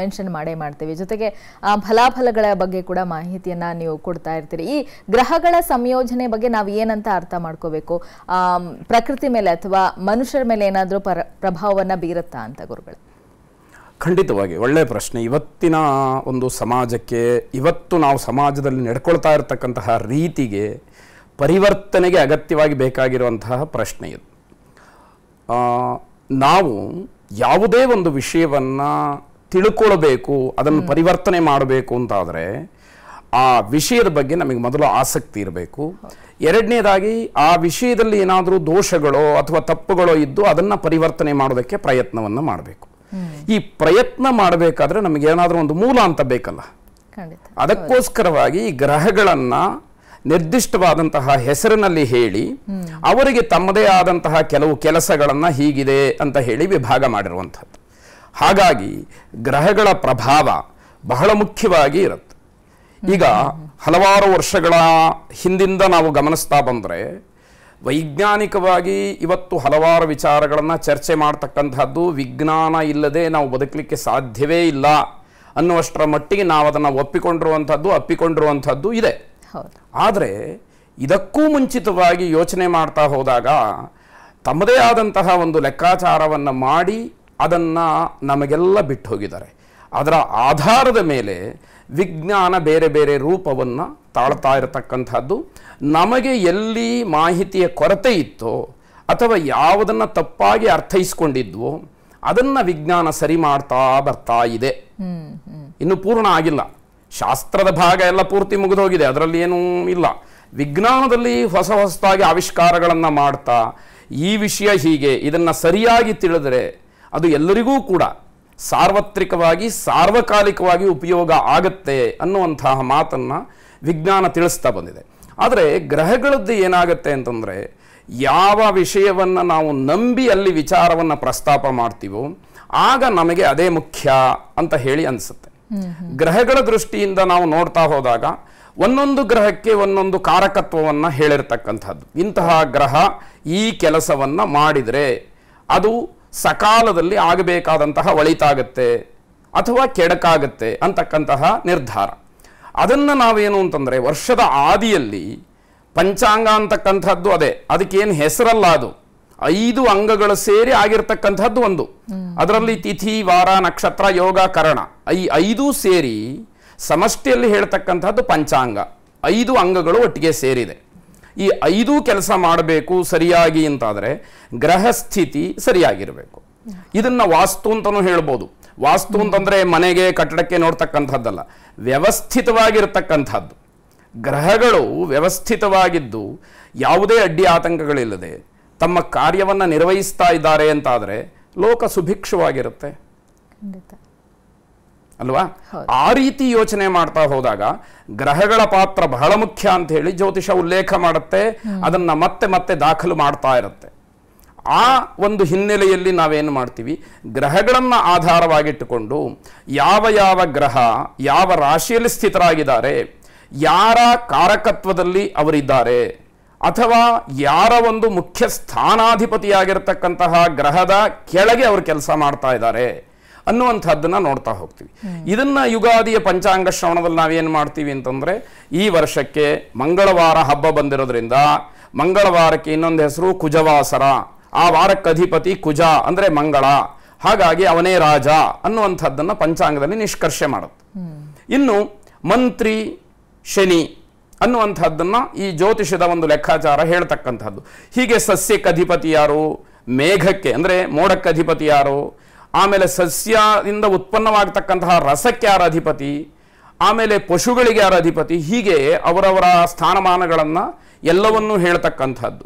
ಮೆನ್ಷನ್ ಮಾಡೇ ಮಾಡ್ತೀವಿ ಜೊತೆಗೆ ಆ ಫಲಾಫಲಗಳ ಬಗ್ಗೆ ಕೂಡ ಮಾಹಿತಿಯನ್ನ ನೀವು ಕೊಡ್ತಾ ಇರ್ತೀರಿ ಈ ಗ್ರಹಗಳ ಸಂಯೋಜನೆ ಬಗ್ಗೆ ನಾವು ಏನಂತ ಅರ್ಥ ಮಾಡ್ಕೋಬೇಕು ಆ ಪ್ರಕೃತಿ ಮೇಲೆ ಅಥವಾ ಮನುಷ್ಯರ ಮೇಲೆ ಏನಾದರೂ ಪ್ರಭಾವವನ್ನ ಬೀರುತ್ತಾ ಅಂತ ಗುರುಗಳು ಖಂಡಿತವಾಗಿ ಒಳ್ಳೆಯ ಪ್ರಶ್ನೆ ಇವತ್ತಿನ ಒಂದು ಸಮಾಜಕ್ಕೆ ಇವತ್ತು ನಾವು ಸಮಾಜದಲ್ಲಿ ನಡ್ಕೊಳ್ತಾ ಇರತಕ್ಕಂತಹ ರೀತಿಗೆ ಪರಿವರ್ತನೆಗೆ ಅಗತ್ಯವಾಗಿ ಬೇಕಾಗಿರುವಂತಹ ಪ್ರಶ್ನೆ ಇದು ನಾವು ಯಾವುದೇ ಒಂದು ವಿಷಯವನ್ನು ತಿಳ್ಕೊಳ್ಬೇಕು ಅದನ್ನು ಪರಿವರ್ತನೆ ಮಾಡಬೇಕು ಅಂತಾದರೆ ಆ ವಿಷಯದ ಬಗ್ಗೆ ನಮಗೆ ಮೊದಲು ಆಸಕ್ತಿ ಇರಬೇಕು ಎರಡನೇದಾಗಿ ಆ ವಿಷಯದಲ್ಲಿ ಏನಾದರೂ ದೋಷಗಳೋ ಅಥವಾ ತಪ್ಪುಗಳೋ ಇದ್ದು ಅದನ್ನು ಪರಿವರ್ತನೆ ಮಾಡೋದಕ್ಕೆ ಪ್ರಯತ್ನವನ್ನು ಮಾಡಬೇಕು ಈ ಪ್ರಯತ್ನ ಮಾಡಬೇಕಾದ್ರೆ ನಮಗೆ ಏನಾದರೂ ಒಂದು ಮೂಲ ಅಂತ ಬೇಕಲ್ಲ ಅದಕ್ಕೋಸ್ಕರವಾಗಿ ಈ ಗ್ರಹಗಳನ್ನು ನಿರ್ದಿಷ್ಟವಾದಂತಹ ಹೆಸರಿನಲ್ಲಿ ಹೇಳಿ ಅವರಿಗೆ ತಮ್ಮದೇ ಆದಂತಹ ಕೆಲವು ಕೆಲಸಗಳನ್ನು ಹೀಗಿದೆ ಅಂತ ಹೇಳಿ ವಿಭಾಗ ಮಾಡಿರುವಂಥದ್ದು ಹಾಗಾಗಿ ಗ್ರಹಗಳ ಪ್ರಭಾವ ಬಹಳ ಮುಖ್ಯವಾಗಿ ಇರುತ್ತೆ ಈಗ ಹಲವಾರು ವರ್ಷಗಳ ಹಿಂದಿಂದ ನಾವು ಗಮನಿಸ್ತಾ ಬಂದರೆ ವೈಜ್ಞಾನಿಕವಾಗಿ ಇವತ್ತು ಹಲವಾರು ವಿಚಾರಗಳನ್ನು ಚರ್ಚೆ ಮಾಡ್ತಕ್ಕಂಥದ್ದು ವಿಜ್ಞಾನ ಇಲ್ಲದೆ ನಾವು ಬದುಕಲಿಕ್ಕೆ ಸಾಧ್ಯವೇ ಇಲ್ಲ ಅನ್ನುವಷ್ಟರ ಮಟ್ಟಿಗೆ ನಾವು ಅದನ್ನು ಒಪ್ಪಿಕೊಂಡಿರುವಂಥದ್ದು ಅಪ್ಪಿಕೊಂಡಿರುವಂಥದ್ದು ಇದೆ ಆದರೆ ಇದಕ್ಕೂ ಮುಂಚಿತವಾಗಿ ಯೋಚನೆ ಮಾಡ್ತಾ ಹೋದಾಗ ತಮ್ಮದೇ ಆದಂತಹ ಒಂದು ಲೆಕ್ಕಾಚಾರವನ್ನು ಮಾಡಿ ಅದನ್ನು ನಮಗೆಲ್ಲ ಬಿಟ್ಟು ಹೋಗಿದ್ದಾರೆ ಅದರ ಆಧಾರದ ಮೇಲೆ ವಿಜ್ಞಾನ ಬೇರೆ ಬೇರೆ ರೂಪವನ್ನು ತಾಳ್ತಾ ಇರತಕ್ಕಂಥದ್ದು ನಮಗೆ ಎಲ್ಲಿ ಮಾಹಿತಿಯ ಕೊರತೆ ಇತ್ತೋ ಅಥವಾ ಯಾವುದನ್ನು ತಪ್ಪಾಗಿ ಅರ್ಥೈಸ್ಕೊಂಡಿದ್ವೋ ಅದನ್ನು ವಿಜ್ಞಾನ ಸರಿ ಮಾಡ್ತಾ ಬರ್ತಾ ಇದೆ ಇನ್ನು ಪೂರ್ಣ ಆಗಿಲ್ಲ ಶಾಸ್ತ್ರದ ಭಾಗ ಎಲ್ಲ ಪೂರ್ತಿ ಮುಗಿದೋಗಿದೆ ಅದರಲ್ಲಿ ಏನೂ ಇಲ್ಲ ವಿಜ್ಞಾನದಲ್ಲಿ ಹೊಸ ಹೊಸದಾಗಿ ಆವಿಷ್ಕಾರಗಳನ್ನು ಮಾಡ್ತಾ ಈ ವಿಷಯ ಹೀಗೆ ಇದನ್ನು ಸರಿಯಾಗಿ ತಿಳಿದರೆ ಅದು ಎಲ್ಲರಿಗೂ ಕೂಡ ಸಾರ್ವತ್ರಿಕವಾಗಿ ಸಾರ್ವಕಾಲಿಕವಾಗಿ ಉಪಯೋಗ ಆಗತ್ತೆ ಅನ್ನುವಂತಹ ಮಾತನ್ನು ವಿಜ್ಞಾನ ತಿಳಿಸ್ತಾ ಬಂದಿದೆ ಆದರೆ ಗ್ರಹಗಳದ್ದು ಏನಾಗುತ್ತೆ ಅಂತಂದರೆ ಯಾವ ವಿಷಯವನ್ನು ನಾವು ನಂಬಿ ಅಲ್ಲಿ ವಿಚಾರವನ್ನು ಪ್ರಸ್ತಾಪ ಮಾಡ್ತೀವೋ ಆಗ ನಮಗೆ ಅದೇ ಮುಖ್ಯ ಅಂತ ಹೇಳಿ ಅನಿಸುತ್ತೆ ಗ್ರಹಗಳ ದೃಷ್ಟಿಯಿಂದ ನಾವು ನೋಡ್ತಾ ಹೋದಾಗ ಒಂದೊಂದು ಗ್ರಹಕ್ಕೆ ಒಂದೊಂದು ಕಾರಕತ್ವವನ್ನು ಹೇಳಿರ್ತಕ್ಕಂಥದ್ದು ಇಂತಹ ಗ್ರಹ ಈ ಕೆಲಸವನ್ನು ಮಾಡಿದರೆ ಅದು ಸಕಾಲದಲ್ಲಿ ಆಗಬೇಕಾದಂತಹ ಒಳಿತಾಗತ್ತೆ ಅಥವಾ ಕೆಡಕಾಗತ್ತೆ ಅಂತಕ್ಕಂತಹ ನಿರ್ಧಾರ ಅದನ್ನು ನಾವೇನು ಅಂತಂದರೆ ವರ್ಷದ ಆದಿಯಲ್ಲಿ ಪಂಚಾಂಗ ಅಂತಕ್ಕಂಥದ್ದು ಅದೇ ಅದಕ್ಕೇನು ಹೆಸರಲ್ಲ ಅದು ಐದು ಅಂಗಗಳು ಸೇರಿ ಆಗಿರ್ತಕ್ಕಂಥದ್ದು ಒಂದು ಅದರಲ್ಲಿ ತಿಥಿ ವಾರ ನಕ್ಷತ್ರ ಯೋಗ ಕರಣ ಈ ಐದು ಸೇರಿ ಸಮಷ್ಟಿಯಲ್ಲಿ ಹೇಳ್ತಕ್ಕಂಥದ್ದು ಪಂಚಾಂಗ ಐದು ಅಂಗಗಳು ಒಟ್ಟಿಗೆ ಸೇರಿದೆ ಈ ಐದು ಕೆಲಸ ಮಾಡಬೇಕು ಸರಿಯಾಗಿ ಅಂತಾದರೆ ಗ್ರಹ ಸ್ಥಿತಿ ಸರಿಯಾಗಿರಬೇಕು ಇದನ್ನು ವಾಸ್ತು ಅಂತಲೂ ಹೇಳ್ಬೋದು ವಾಸ್ತು ಅಂತಂದರೆ ಮನೆಗೆ ಕಟ್ಟಡಕ್ಕೆ ನೋಡ್ತಕ್ಕಂಥದ್ದಲ್ಲ ವ್ಯವಸ್ಥಿತವಾಗಿರ್ತಕ್ಕಂಥದ್ದು ಗ್ರಹಗಳು ವ್ಯವಸ್ಥಿತವಾಗಿದ್ದು ಯಾವುದೇ ಅಡ್ಡಿ ಆತಂಕಗಳಿಲ್ಲದೆ ತಮ್ಮ ಕಾರ್ಯವನ್ನು ನಿರ್ವಹಿಸ್ತಾ ಇದ್ದಾರೆ ಅಂತಾದರೆ ಲೋಕ ಸುಭಿಕ್ಷವಾಗಿರುತ್ತೆ ಅಲ್ವಾ ಆ ರೀತಿ ಯೋಚನೆ ಮಾಡ್ತಾ ಹೋದಾಗ ಗ್ರಹಗಳ ಪಾತ್ರ ಬಹಳ ಮುಖ್ಯ ಅಂತ ಹೇಳಿ ಜ್ಯೋತಿಷ ಉಲ್ಲೇಖ ಮಾಡುತ್ತೆ ಅದನ್ನ ಮತ್ತೆ ಮತ್ತೆ ದಾಖಲು ಮಾಡ್ತಾ ಇರುತ್ತೆ ಆ ಒಂದು ಹಿನ್ನೆಲೆಯಲ್ಲಿ ನಾವೇನು ಮಾಡ್ತೀವಿ ಗ್ರಹಗಳನ್ನು ಆಧಾರವಾಗಿಟ್ಟುಕೊಂಡು ಯಾವ ಯಾವ ಗ್ರಹ ಯಾವ ರಾಶಿಯಲ್ಲಿ ಸ್ಥಿತರಾಗಿದ್ದಾರೆ ಯಾರ ಕಾರಕತ್ವದಲ್ಲಿ ಅವರಿದ್ದಾರೆ ಅಥವಾ ಯಾರ ಒಂದು ಮುಖ್ಯ ಸ್ಥಾನಾಧಿಪತಿಯಾಗಿರ್ತಕ್ಕಂತಹ ಗ್ರಹದ ಕೆಳಗೆ ಅವರು ಕೆಲಸ ಮಾಡ್ತಾ ಇದ್ದಾರೆ ಅನ್ನುವಂಥದ್ದನ್ನು ನೋಡ್ತಾ ಹೋಗ್ತೀವಿ ಇದನ್ನು ಯುಗಾದಿಯ ಪಂಚಾಂಗ ಶ್ರವಣದಲ್ಲಿ ನಾವೇನು ಮಾಡ್ತೀವಿ ಅಂತಂದರೆ ಈ ವರ್ಷಕ್ಕೆ ಮಂಗಳವಾರ ಹಬ್ಬ ಬಂದಿರೋದ್ರಿಂದ ಮಂಗಳವಾರಕ್ಕೆ ಇನ್ನೊಂದು ಹೆಸರು ಕುಜವಾಸರ ಆ ವಾರಕ್ಕೆ ಅಧಿಪತಿ ಕುಜ ಅಂದರೆ ಮಂಗಳ ಹಾಗಾಗಿ ಅವನೇ ರಾಜ ಅನ್ನುವಂಥದ್ದನ್ನು ಪಂಚಾಂಗದಲ್ಲಿ ನಿಷ್ಕರ್ಷೆ ಮಾಡುತ್ತೆ ಇನ್ನು ಮಂತ್ರಿ ಶನಿ ಅನ್ನುವಂಥದ್ದನ್ನು ಈ ಜ್ಯೋತಿಷದ ಒಂದು ಲೆಕ್ಕಾಚಾರ ಹೇಳ್ತಕ್ಕಂಥದ್ದು ಹೀಗೆ ಸಸ್ಯಕ್ಕೆ ಅಧಿಪತಿ ಯಾರು ಮೇಘಕ್ಕೆ ಅಂದರೆ ಮೋಡಕ್ಕೆ ಅಧಿಪತಿ ಯಾರು ಆಮೇಲೆ ಸಸ್ಯದಿಂದ ಉತ್ಪನ್ನವಾಗತಕ್ಕಂತಹ ರಸಕ್ಕೆ ಯಾರ ಅಧಿಪತಿ ಆಮೇಲೆ ಪಶುಗಳಿಗೆ ಯಾರ ಅಧಿಪತಿ ಹೀಗೆ ಅವರವರ ಸ್ಥಾನಮಾನಗಳನ್ನು ಎಲ್ಲವನ್ನೂ ಹೇಳ್ತಕ್ಕಂಥದ್ದು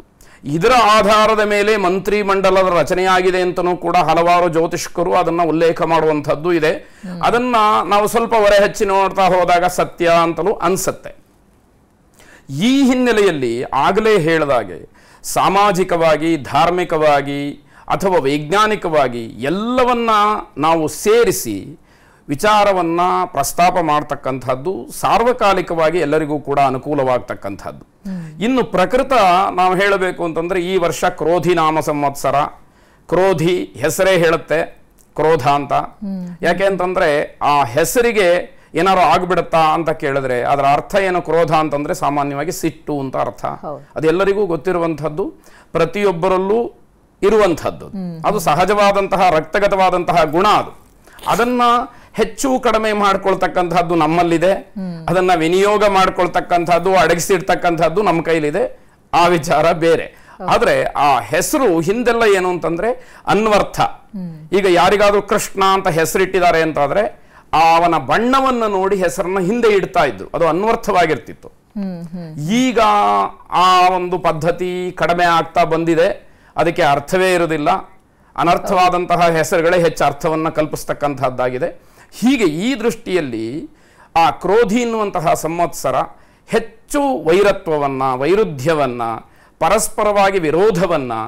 ಇದರ ಆಧಾರದ ಮೇಲೆ ಮಂತ್ರಿಮಂಡಲದ ರಚನೆಯಾಗಿದೆ ಅಂತಲೂ ಕೂಡ ಹಲವಾರು ಜ್ಯೋತಿಷ್ಕರು ಅದನ್ನು ಉಲ್ಲೇಖ ಮಾಡುವಂಥದ್ದು ಇದೆ ಅದನ್ನು ನಾವು ಸ್ವಲ್ಪ ಹೊರೆ ಹಚ್ಚಿ ನೋಡ್ತಾ ಹೋದಾಗ ಸತ್ಯ ಅಂತಲೂ ಅನಿಸತ್ತೆ ಈ ಹಿನ್ನೆಲೆಯಲ್ಲಿ ಆಗಲೇ ಹೇಳಿದಾಗೆ ಸಾಮಾಜಿಕವಾಗಿ ಧಾರ್ಮಿಕವಾಗಿ ಅಥವಾ ವೈಜ್ಞಾನಿಕವಾಗಿ ಎಲ್ಲವನ್ನ ನಾವು ಸೇರಿಸಿ ವಿಚಾರವನ್ನು ಪ್ರಸ್ತಾಪ ಮಾಡ್ತಕ್ಕಂಥದ್ದು ಸಾರ್ವಕಾಲಿಕವಾಗಿ ಎಲ್ಲರಿಗೂ ಕೂಡ ಅನುಕೂಲವಾಗ್ತಕ್ಕಂಥದ್ದು ಇನ್ನು ಪ್ರಕೃತ ನಾವು ಹೇಳಬೇಕು ಅಂತಂದರೆ ಈ ವರ್ಷ ಕ್ರೋಧಿ ನಾಮ ಸಂವತ್ಸರ ಕ್ರೋಧಿ ಹೆಸರೇ ಹೇಳುತ್ತೆ ಕ್ರೋಧ ಅಂತ ಯಾಕೆ ಅಂತಂದರೆ ಆ ಹೆಸರಿಗೆ ಏನಾರು ಆಗ್ಬಿಡತ್ತಾ ಅಂತ ಕೇಳಿದ್ರೆ ಅದರ ಅರ್ಥ ಏನು ಕ್ರೋಧ ಅಂತಂದ್ರೆ ಸಾಮಾನ್ಯವಾಗಿ ಸಿಟ್ಟು ಅಂತ ಅರ್ಥ ಅದೆಲ್ಲರಿಗೂ ಗೊತ್ತಿರುವಂತಹದ್ದು ಪ್ರತಿಯೊಬ್ಬರಲ್ಲೂ ಇರುವಂತಹದ್ದು ಅದು ಸಹಜವಾದಂತಹ ರಕ್ತಗತವಾದಂತಹ ಗುಣ ಅದು ಅದನ್ನ ಹೆಚ್ಚು ಕಡಿಮೆ ಮಾಡ್ಕೊಳ್ತಕ್ಕಂತಹದ್ದು ನಮ್ಮಲ್ಲಿದೆ ಅದನ್ನ ವಿನಿಯೋಗ ಮಾಡ್ಕೊಳ್ತಕ್ಕಂಥದ್ದು ಅಡಗಿಸಿಡ್ತಕ್ಕಂಥದ್ದು ನಮ್ಮ ಕೈಲಿದೆ ಆ ವಿಚಾರ ಬೇರೆ ಆದ್ರೆ ಆ ಹೆಸರು ಹಿಂದೆಲ್ಲ ಏನು ಅಂತಂದ್ರೆ ಅನ್ವರ್ಥ ಈಗ ಯಾರಿಗಾದ್ರೂ ಕೃಷ್ಣ ಅಂತ ಹೆಸರಿಟ್ಟಿದ್ದಾರೆ ಅಂತಾದ್ರೆ ಅವನ ಬಣ್ಣವನ್ನು ನೋಡಿ ಹೆಸರನ್ನು ಹಿಂದೆ ಇಡ್ತಾ ಇದ್ರು ಅದು ಅನ್ವರ್ಥವಾಗಿರ್ತಿತ್ತು ಈಗ ಆ ಒಂದು ಪದ್ಧತಿ ಕಡಿಮೆ ಆಗ್ತಾ ಬಂದಿದೆ ಅದಕ್ಕೆ ಅರ್ಥವೇ ಇರುವುದಿಲ್ಲ ಅನರ್ಥವಾದಂತಹ ಹೆಸರುಗಳೇ ಹೆಚ್ಚು ಅರ್ಥವನ್ನು ಕಲ್ಪಿಸ್ತಕ್ಕಂಥದ್ದಾಗಿದೆ ಹೀಗೆ ಈ ದೃಷ್ಟಿಯಲ್ಲಿ ಆ ಕ್ರೋಧಿ ಎನ್ನುವಂತಹ ಸಂವತ್ಸರ ಹೆಚ್ಚು ವೈರತ್ವವನ್ನು ವೈರುಧ್ಯವನ್ನು ಪರಸ್ಪರವಾಗಿ ವಿರೋಧವನ್ನು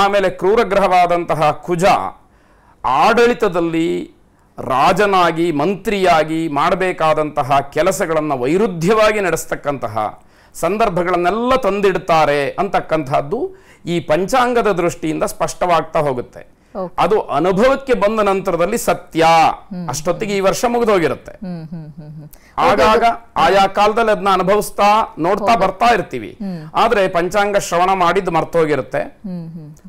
ಆಮೇಲೆ ಕ್ರೂರಗ್ರಹವಾದಂತಹ ಕುಜ ಆಡಳಿತದಲ್ಲಿ ರಾಜನಾಗಿ ಮಂತ್ರಿಯಾಗಿ ಮಾಡಬೇಕಾದಂತಹ ಕೆಲಸಗಳನ್ನು ವೈರುಧ್ಯವಾಗಿ ನಡೆಸ್ತಕ್ಕಂತಹ ಸಂದರ್ಭಗಳನ್ನೆಲ್ಲ ತಂದಿಡ್ತಾರೆ ಅಂತಕ್ಕಂತಹದ್ದು ಈ ಪಂಚಾಂಗದ ದೃಷ್ಟಿಯಿಂದ ಸ್ಪಷ್ಟವಾಗ್ತಾ ಹೋಗುತ್ತೆ ಅದು ಅನುಭವಕ್ಕೆ ಬಂದ ನಂತರದಲ್ಲಿ ಸತ್ಯ ಅಷ್ಟೊತ್ತಿಗೆ ಈ ವರ್ಷ ಮುಗಿದೋಗಿರುತ್ತೆ ಆಗಾಗ ಆಯಾ ಕಾಲದಲ್ಲಿ ಅದನ್ನ ಅನುಭವಿಸ್ತಾ ನೋಡ್ತಾ ಬರ್ತಾ ಇರ್ತೀವಿ ಆದ್ರೆ ಪಂಚಾಂಗ ಶ್ರವಣ ಮಾಡಿದ್ದು ಮರ್ತೋಗಿರುತ್ತೆ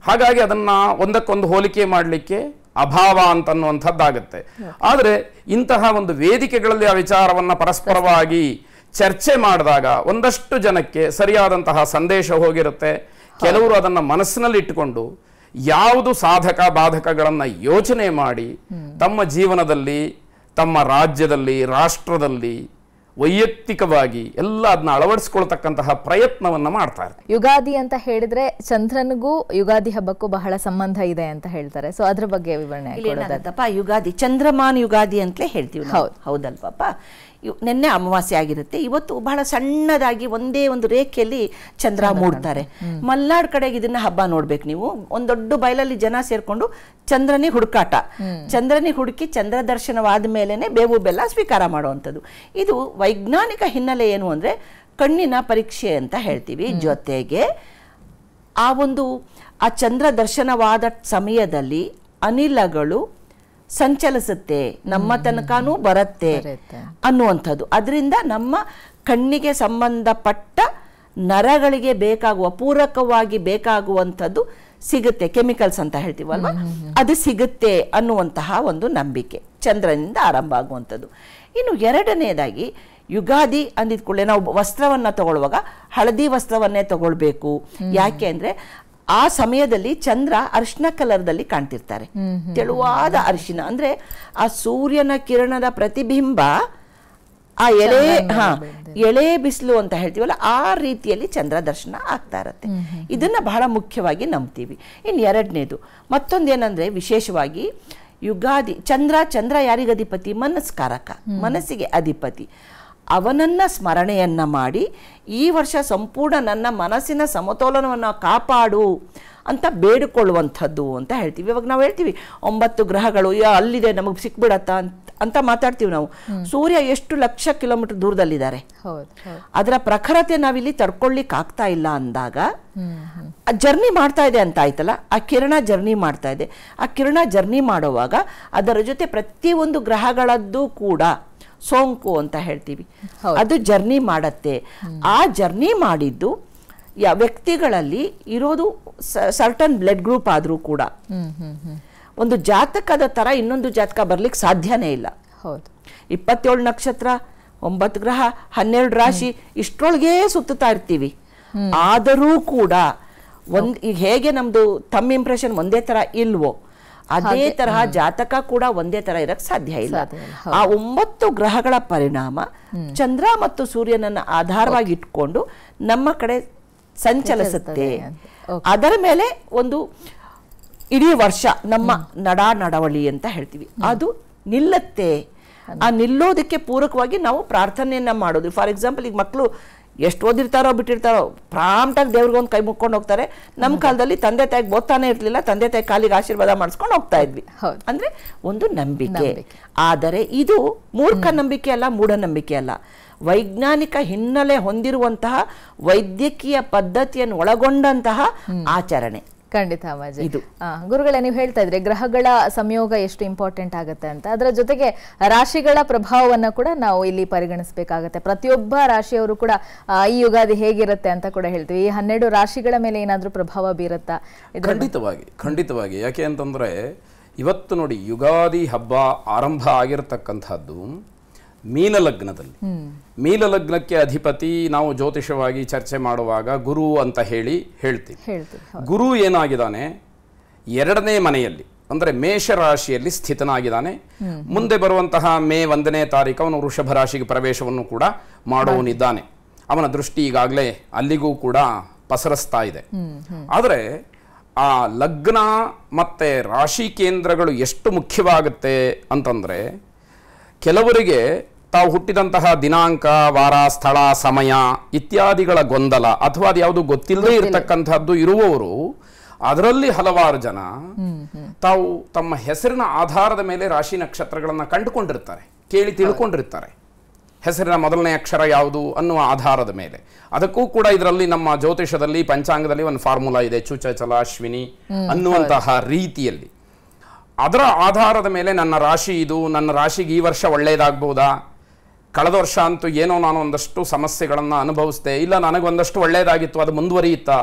ಹಾಗಾಗಿ ಅದನ್ನ ಒಂದಕ್ಕೊಂದು ಹೋಲಿಕೆ ಮಾಡಲಿಕ್ಕೆ ಅಭಾವ ಅಂತನ್ನುವಂಥದ್ದಾಗುತ್ತೆ ಆದರೆ ಇಂತಹ ಒಂದು ವೇದಿಕೆಗಳಲ್ಲಿ ಆ ವಿಚಾರವನ್ನು ಪರಸ್ಪರವಾಗಿ ಚರ್ಚೆ ಮಾಡಿದಾಗ ಒಂದಷ್ಟು ಜನಕ್ಕೆ ಸರಿಯಾದಂತಹ ಸಂದೇಶ ಹೋಗಿರುತ್ತೆ ಕೆಲವರು ಅದನ್ನು ಮನಸ್ಸಿನಲ್ಲಿ ಇಟ್ಟುಕೊಂಡು ಯಾವುದು ಸಾಧಕ ಬಾಧಕಗಳನ್ನು ಯೋಚನೆ ಮಾಡಿ ತಮ್ಮ ಜೀವನದಲ್ಲಿ ತಮ್ಮ ರಾಜ್ಯದಲ್ಲಿ ರಾಷ್ಟ್ರದಲ್ಲಿ ವೈಯಕ್ತಿಕವಾಗಿ ಎಲ್ಲ ಅದನ್ನ ಅಳವಡಿಸ್ಕೊಳ್ತಕ್ಕಂತಹ ಪ್ರಯತ್ನವನ್ನ ಮಾಡ್ತಾರೆ ಯುಗಾದಿ ಅಂತ ಹೇಳಿದ್ರೆ ಚಂದ್ರನಿಗೂ ಯುಗಾದಿ ಹಬ್ಬಕ್ಕೂ ಬಹಳ ಸಂಬಂಧ ಇದೆ ಅಂತ ಹೇಳ್ತಾರೆ ಸೊ ಅದ್ರ ಬಗ್ಗೆ ವಿವರಣೆ ಯುಗಾದಿ ಚಂದ್ರಮಾನ್ ಯುಗಾದಿ ಅಂತಲೇ ಹೇಳ್ತೀವಿ ಹೌದ್ ನಿನ್ನೆ ಅಮಾವಾಸ್ಯೆ ಆಗಿರುತ್ತೆ ಇವತ್ತು ಬಹಳ ಸಣ್ಣದಾಗಿ ಒಂದೇ ಒಂದು ರೇಖೆಯಲ್ಲಿ ಚಂದ್ರ ಮೂಡ್ತಾರೆ ಮಲ್ನಾಡ್ ಕಡೆಗೆ ಇದನ್ನ ಹಬ್ಬ ನೋಡ್ಬೇಕು ನೀವು ಒಂದ್ ದೊಡ್ಡ ಬಯಲಲ್ಲಿ ಜನ ಸೇರ್ಕೊಂಡು ಚಂದ್ರನೇ ಹುಡುಕಾಟ ಚಂದ್ರನೇ ಹುಡುಕಿ ಚಂದ್ರ ದರ್ಶನವಾದ ಮೇಲೆನೆ ಬೇವು ಬೆಲ್ಲ ಸ್ವೀಕಾರ ಮಾಡುವಂಥದ್ದು ಇದು ವೈಜ್ಞಾನಿಕ ಹಿನ್ನೆಲೆ ಏನು ಅಂದರೆ ಕಣ್ಣಿನ ಪರೀಕ್ಷೆ ಅಂತ ಹೇಳ್ತೀವಿ ಜೊತೆಗೆ ಆ ಒಂದು ಆ ಚಂದ್ರ ದರ್ಶನವಾದ ಸಮಯದಲ್ಲಿ ಅನಿಲಗಳು ಸಂಚಲಿಸುತ್ತೆ ನಮ್ಮ ತನಕನೂ ಬರುತ್ತೆ ಅನ್ನುವಂಥದ್ದು ಅದರಿಂದ ನಮ್ಮ ಕಣ್ಣಿಗೆ ಸಂಬಂಧಪಟ್ಟ ನರಗಳಿಗೆ ಬೇಕಾಗುವ ಪೂರಕವಾಗಿ ಬೇಕಾಗುವಂಥದ್ದು ಸಿಗುತ್ತೆ ಕೆಮಿಕಲ್ಸ್ ಅಂತ ಹೇಳ್ತೀವಲ್ವ ಅದು ಸಿಗುತ್ತೆ ಅನ್ನುವಂತಹ ಒಂದು ನಂಬಿಕೆ ಚಂದ್ರನಿಂದ ಆರಂಭ ಆಗುವಂಥದ್ದು ಇನ್ನು ಎರಡನೆಯದಾಗಿ ಯುಗಾದಿ ಅಂದಿದ ಕೂಡಲೇ ನಾವು ವಸ್ತ್ರವನ್ನು ತಗೊಳ್ಳುವಾಗ ಹಳದಿ ವಸ್ತ್ರವನ್ನೇ ತಗೊಳ್ಬೇಕು ಯಾಕೆ ಅಂದರೆ ಆ ಸಮಯದಲ್ಲಿ ಚಂದ್ರ ಅರಿಶಿನ ಕಲರ್ದಲ್ಲಿ ಕಾಣ್ತಿರ್ತಾರೆ ತೆಳುವಾದ ಅರಿಶಿನ ಅಂದರೆ ಆ ಸೂರ್ಯನ ಕಿರಣದ ಪ್ರತಿಬಿಂಬ ಆ ಎಲೆ ಹಾ ಎಳೆ ಬಿಸಿಲು ಅಂತ ಹೇಳ್ತೀವಲ್ಲ ಆ ರೀತಿಯಲ್ಲಿ ಚಂದ್ರ ದರ್ಶನ ಆಗ್ತಾ ಇರತ್ತೆ ಇದನ್ನ ಬಹಳ ಮುಖ್ಯವಾಗಿ ನಂಬ್ತೀವಿ ಇನ್ನು ಎರಡನೇದು ಮತ್ತೊಂದೇನಂದ್ರೆ ವಿಶೇಷವಾಗಿ ಯುಗಾದಿ ಚಂದ್ರ ಚಂದ್ರ ಯಾರಿಗಧಿಪತಿ ಮನಸ್ಕಾರಕ ಮನಸ್ಸಿಗೆ ಅಧಿಪತಿ ಅವನನ್ನ ಸ್ಮರಣೆಯನ್ನ ಮಾಡಿ ಈ ವರ್ಷ ಸಂಪೂರ್ಣ ನನ್ನ ಮನಸ್ಸಿನ ಸಮತೋಲನವನ್ನು ಕಾಪಾಡು ಅಂತ ಬೇಡಿಕೊಳ್ಳುವಂಥದ್ದು ಅಂತ ಹೇಳ್ತೀವಿ ಇವಾಗ ನಾವು ಹೇಳ್ತೀವಿ ಒಂಬತ್ತು ಗ್ರಹಗಳು ಅಲ್ಲಿದೆ ನಮಗೆ ಸಿಕ್ಬಿಡತ್ತಾ ಅಂತ ಅಂತ ಮಾತಾಡ್ತೀವಿ ನಾವು ಸೂರ್ಯ ಎಷ್ಟು ಲಕ್ಷ ಕಿಲೋಮೀಟರ್ ದೂರದಲ್ಲಿದ್ದಾರೆ ಅದರ ಪ್ರಖರತೆ ನಾವಿಲ್ಲಿ ತಡ್ಕೊಳ್ಲಿಕ್ಕೆ ಆಗ್ತಾ ಇಲ್ಲ ಅಂದಾಗ ಜರ್ನಿ ಮಾಡ್ತಾ ಇದೆ ಅಂತ ಆಯ್ತಲ್ಲ ಆ ಕಿರಣ ಜರ್ನಿ ಮಾಡ್ತಾ ಇದೆ ಆ ಕಿರಣ ಜರ್ನಿ ಮಾಡುವಾಗ ಅದರ ಜೊತೆ ಪ್ರತಿಯೊಂದು ಗ್ರಹಗಳದ್ದು ಕೂಡ ಸೋಂಕು ಅಂತ ಹೇಳ್ತೀವಿ ಅದು ಜರ್ನಿ ಮಾಡತ್ತೆ ಆ ಜರ್ನಿ ಮಾಡಿದ್ದು ವ್ಯಕ್ತಿಗಳಲ್ಲಿ ಇರೋದು ಸರ್ಟನ್ ಬ್ಲಡ್ ಗ್ರೂಪ್ ಆದರೂ ಕೂಡ ಒಂದು ಜಾತಕದ ತರ ಇನ್ನೊಂದು ಜಾತಕ ಬರ್ಲಿಕ್ಕೆ ಸಾಧ್ಯನೇ ಇಲ್ಲ ಹೌದು ಇಪ್ಪತ್ತೇಳು ನಕ್ಷತ್ರ ಒಂಬತ್ತು ಗ್ರಹ ಹನ್ನೆರಡು ರಾಶಿ ಇಷ್ಟರೊಳಗೆ ಸುತ್ತುತ್ತಾ ಇರ್ತೀವಿ ಆದರೂ ಕೂಡ ಒಂದ್ ಹೇಗೆ ನಮ್ದು ತಮ್ಮ ಇಂಪ್ರೆಷನ್ ಒಂದೇ ತರ ಇಲ್ವೋ ಅದೇ ತರಹ ಜಾತಕ ಕೂಡ ಒಂದೇ ತರ ಇರಕ್ ಸಾಧ್ಯ ಇಲ್ಲ ಆ ಒಂಬತ್ತು ಗ್ರಹಗಳ ಪರಿಣಾಮ ಚಂದ್ರ ಮತ್ತು ಸೂರ್ಯನನ್ನ ಆಧಾರವಾಗಿ ಇಟ್ಕೊಂಡು ನಮ್ಮ ಕಡೆ ಸಂಚಲಿಸುತ್ತೆ ಅದರ ಮೇಲೆ ಒಂದು ಇಡೀ ವರ್ಷ ನಮ್ಮ ನಡಾ ನಡವಳಿ ಅಂತ ಹೇಳ್ತೀವಿ ಅದು ನಿಲ್ಲತ್ತೆ ಆ ನಿಲ್ಲೋದಕ್ಕೆ ಪೂರಕವಾಗಿ ನಾವು ಪ್ರಾರ್ಥನೆಯನ್ನ ಮಾಡೋದು ಫಾರ್ ಎಕ್ಸಾಂಪಲ್ ಈಗ ಮಕ್ಕಳು ಎಷ್ಟು ಓದಿರ್ತಾರೋ ಬಿಟ್ಟಿರ್ತಾರೋ ಪ್ರಾಂಪ್ಟಾಗಿ ದೇವ್ರಿಗೆ ಒಂದು ಕೈ ಮುಕ್ಕೊಂಡು ಹೋಗ್ತಾರೆ ನಮ್ಮ ಕಾಲದಲ್ಲಿ ತಂದೆ ತಾಯಿಗೆ ಓದ್ತಾನೆ ಇರಲಿಲ್ಲ ತಂದೆ ತಾಯಿ ಕಾಲಿಗೆ ಆಶೀರ್ವಾದ ಮಾಡಿಸ್ಕೊಂಡು ಹೋಗ್ತಾ ಇದ್ವಿ ಅಂದರೆ ಒಂದು ನಂಬಿಕೆ ಆದರೆ ಇದು ಮೂರ್ಖ ನಂಬಿಕೆ ಅಲ್ಲ ಮೂಢನಂಬಿಕೆ ಅಲ್ಲ ವೈಜ್ಞಾನಿಕ ಹಿನ್ನೆಲೆ ಹೊಂದಿರುವಂತಹ ವೈದ್ಯಕೀಯ ಪದ್ಧತಿಯನ್ನು ಒಳಗೊಂಡಂತಹ ಆಚರಣೆ ಖಂಡಿತ ಅವಾಜಿ ಇದು ಗುರುಗಳೇ ನೀವು ಹೇಳ್ತಾ ಇದ್ರೆ ಗ್ರಹಗಳ ಸಂಯೋಗ ಎಷ್ಟು ಇಂಪಾರ್ಟೆಂಟ್ ಆಗುತ್ತೆ ಅಂತ ಅದರ ಜೊತೆಗೆ ರಾಶಿಗಳ ಪ್ರಭಾವವನ್ನ ಕೂಡ ನಾವು ಇಲ್ಲಿ ಪರಿಗಣಿಸಬೇಕಾಗತ್ತೆ ಪ್ರತಿಯೊಬ್ಬ ರಾಶಿಯವರು ಕೂಡ ಈ ಯುಗಾದಿ ಹೇಗಿರುತ್ತೆ ಅಂತ ಕೂಡ ಹೇಳ್ತೀವಿ ಈ ಹನ್ನೆರಡು ರಾಶಿಗಳ ಮೇಲೆ ಏನಾದರೂ ಪ್ರಭಾವ ಬೀರುತ್ತಾ ಖಂಡಿತವಾಗಿ ಖಂಡಿತವಾಗಿ ಯಾಕೆ ಅಂತಂದ್ರೆ ಇವತ್ತು ನೋಡಿ ಯುಗಾದಿ ಹಬ್ಬ ಆರಂಭ ಆಗಿರತಕ್ಕಂಥದ್ದು ಮೀನ ಲಗ್ನದಲ್ಲಿ ಮೀನ ಅಧಿಪತಿ ನಾವು ಜ್ಯೋತಿಷವಾಗಿ ಚರ್ಚೆ ಮಾಡುವಾಗ ಗುರು ಅಂತ ಹೇಳಿ ಹೇಳ್ತೀವಿ ಗುರು ಏನಾಗಿದ್ದಾನೆ ಎರಡನೇ ಮನೆಯಲ್ಲಿ ಅಂದರೆ ಮೇಷರಾಶಿಯಲ್ಲಿ ಸ್ಥಿತನಾಗಿದ್ದಾನೆ ಮುಂದೆ ಬರುವಂತಹ ಮೇ ಒಂದನೇ ತಾರೀಕು ಅವನು ವೃಷಭ ರಾಶಿಗೆ ಪ್ರವೇಶವನ್ನು ಕೂಡ ಮಾಡುವನಿದ್ದಾನೆ ಅವನ ದೃಷ್ಟಿ ಈಗಾಗಲೇ ಅಲ್ಲಿಗೂ ಕೂಡ ಪಸರಿಸ್ತಾ ಇದೆ ಆದರೆ ಆ ಲಗ್ನ ಮತ್ತೆ ರಾಶಿ ಕೇಂದ್ರಗಳು ಎಷ್ಟು ಮುಖ್ಯವಾಗುತ್ತೆ ಅಂತಂದರೆ ಕೆಲವರಿಗೆ ತಾವು ಹುಟ್ಟಿದಂತಹ ದಿನಾಂಕ ವಾರ ಸ್ಥಳ ಸಮಯ ಇತ್ಯಾದಿಗಳ ಗೊಂದಲ ಅಥವಾ ಅದು ಯಾವುದು ಗೊತ್ತಿಲ್ಲದೆ ಇರತಕ್ಕಂಥದ್ದು ಇರುವವರು ಅದರಲ್ಲಿ ಹಲವಾರು ಜನ ತಾವು ತಮ್ಮ ಹೆಸರಿನ ಆಧಾರದ ಮೇಲೆ ರಾಶಿ ನಕ್ಷತ್ರಗಳನ್ನು ಕಂಡುಕೊಂಡಿರ್ತಾರೆ ಕೇಳಿ ತಿಳ್ಕೊಂಡಿರ್ತಾರೆ ಹೆಸರಿನ ಮೊದಲನೇ ಅಕ್ಷರ ಯಾವುದು ಅನ್ನುವ ಆಧಾರದ ಮೇಲೆ ಅದಕ್ಕೂ ಕೂಡ ಇದರಲ್ಲಿ ನಮ್ಮ ಜ್ಯೋತಿಷದಲ್ಲಿ ಪಂಚಾಂಗದಲ್ಲಿ ಒಂದು ಫಾರ್ಮುಲಾ ಇದೆ ಚುಚ ಚಲ ಅಶ್ವಿನಿ ಅನ್ನುವಂತಹ ರೀತಿಯಲ್ಲಿ ಅದರ ಆಧಾರದ ಮೇಲೆ ನನ್ನ ರಾಶಿ ಇದು ನನ್ನ ರಾಶಿಗೆ ಈ ವರ್ಷ ಒಳ್ಳೆಯದಾಗ್ಬೋದಾ ಕಳೆದ ವರ್ಷ ಅಂತೂ ಏನೋ ನಾನು ಒಂದಷ್ಟು ಸಮಸ್ಯೆಗಳನ್ನು ಅನುಭವಿಸಿದೆ ಇಲ್ಲ ನನಗೊಂದಷ್ಟು ಒಳ್ಳೆಯದಾಗಿತ್ತು ಅದು ಮುಂದುವರಿಯುತ್ತಾ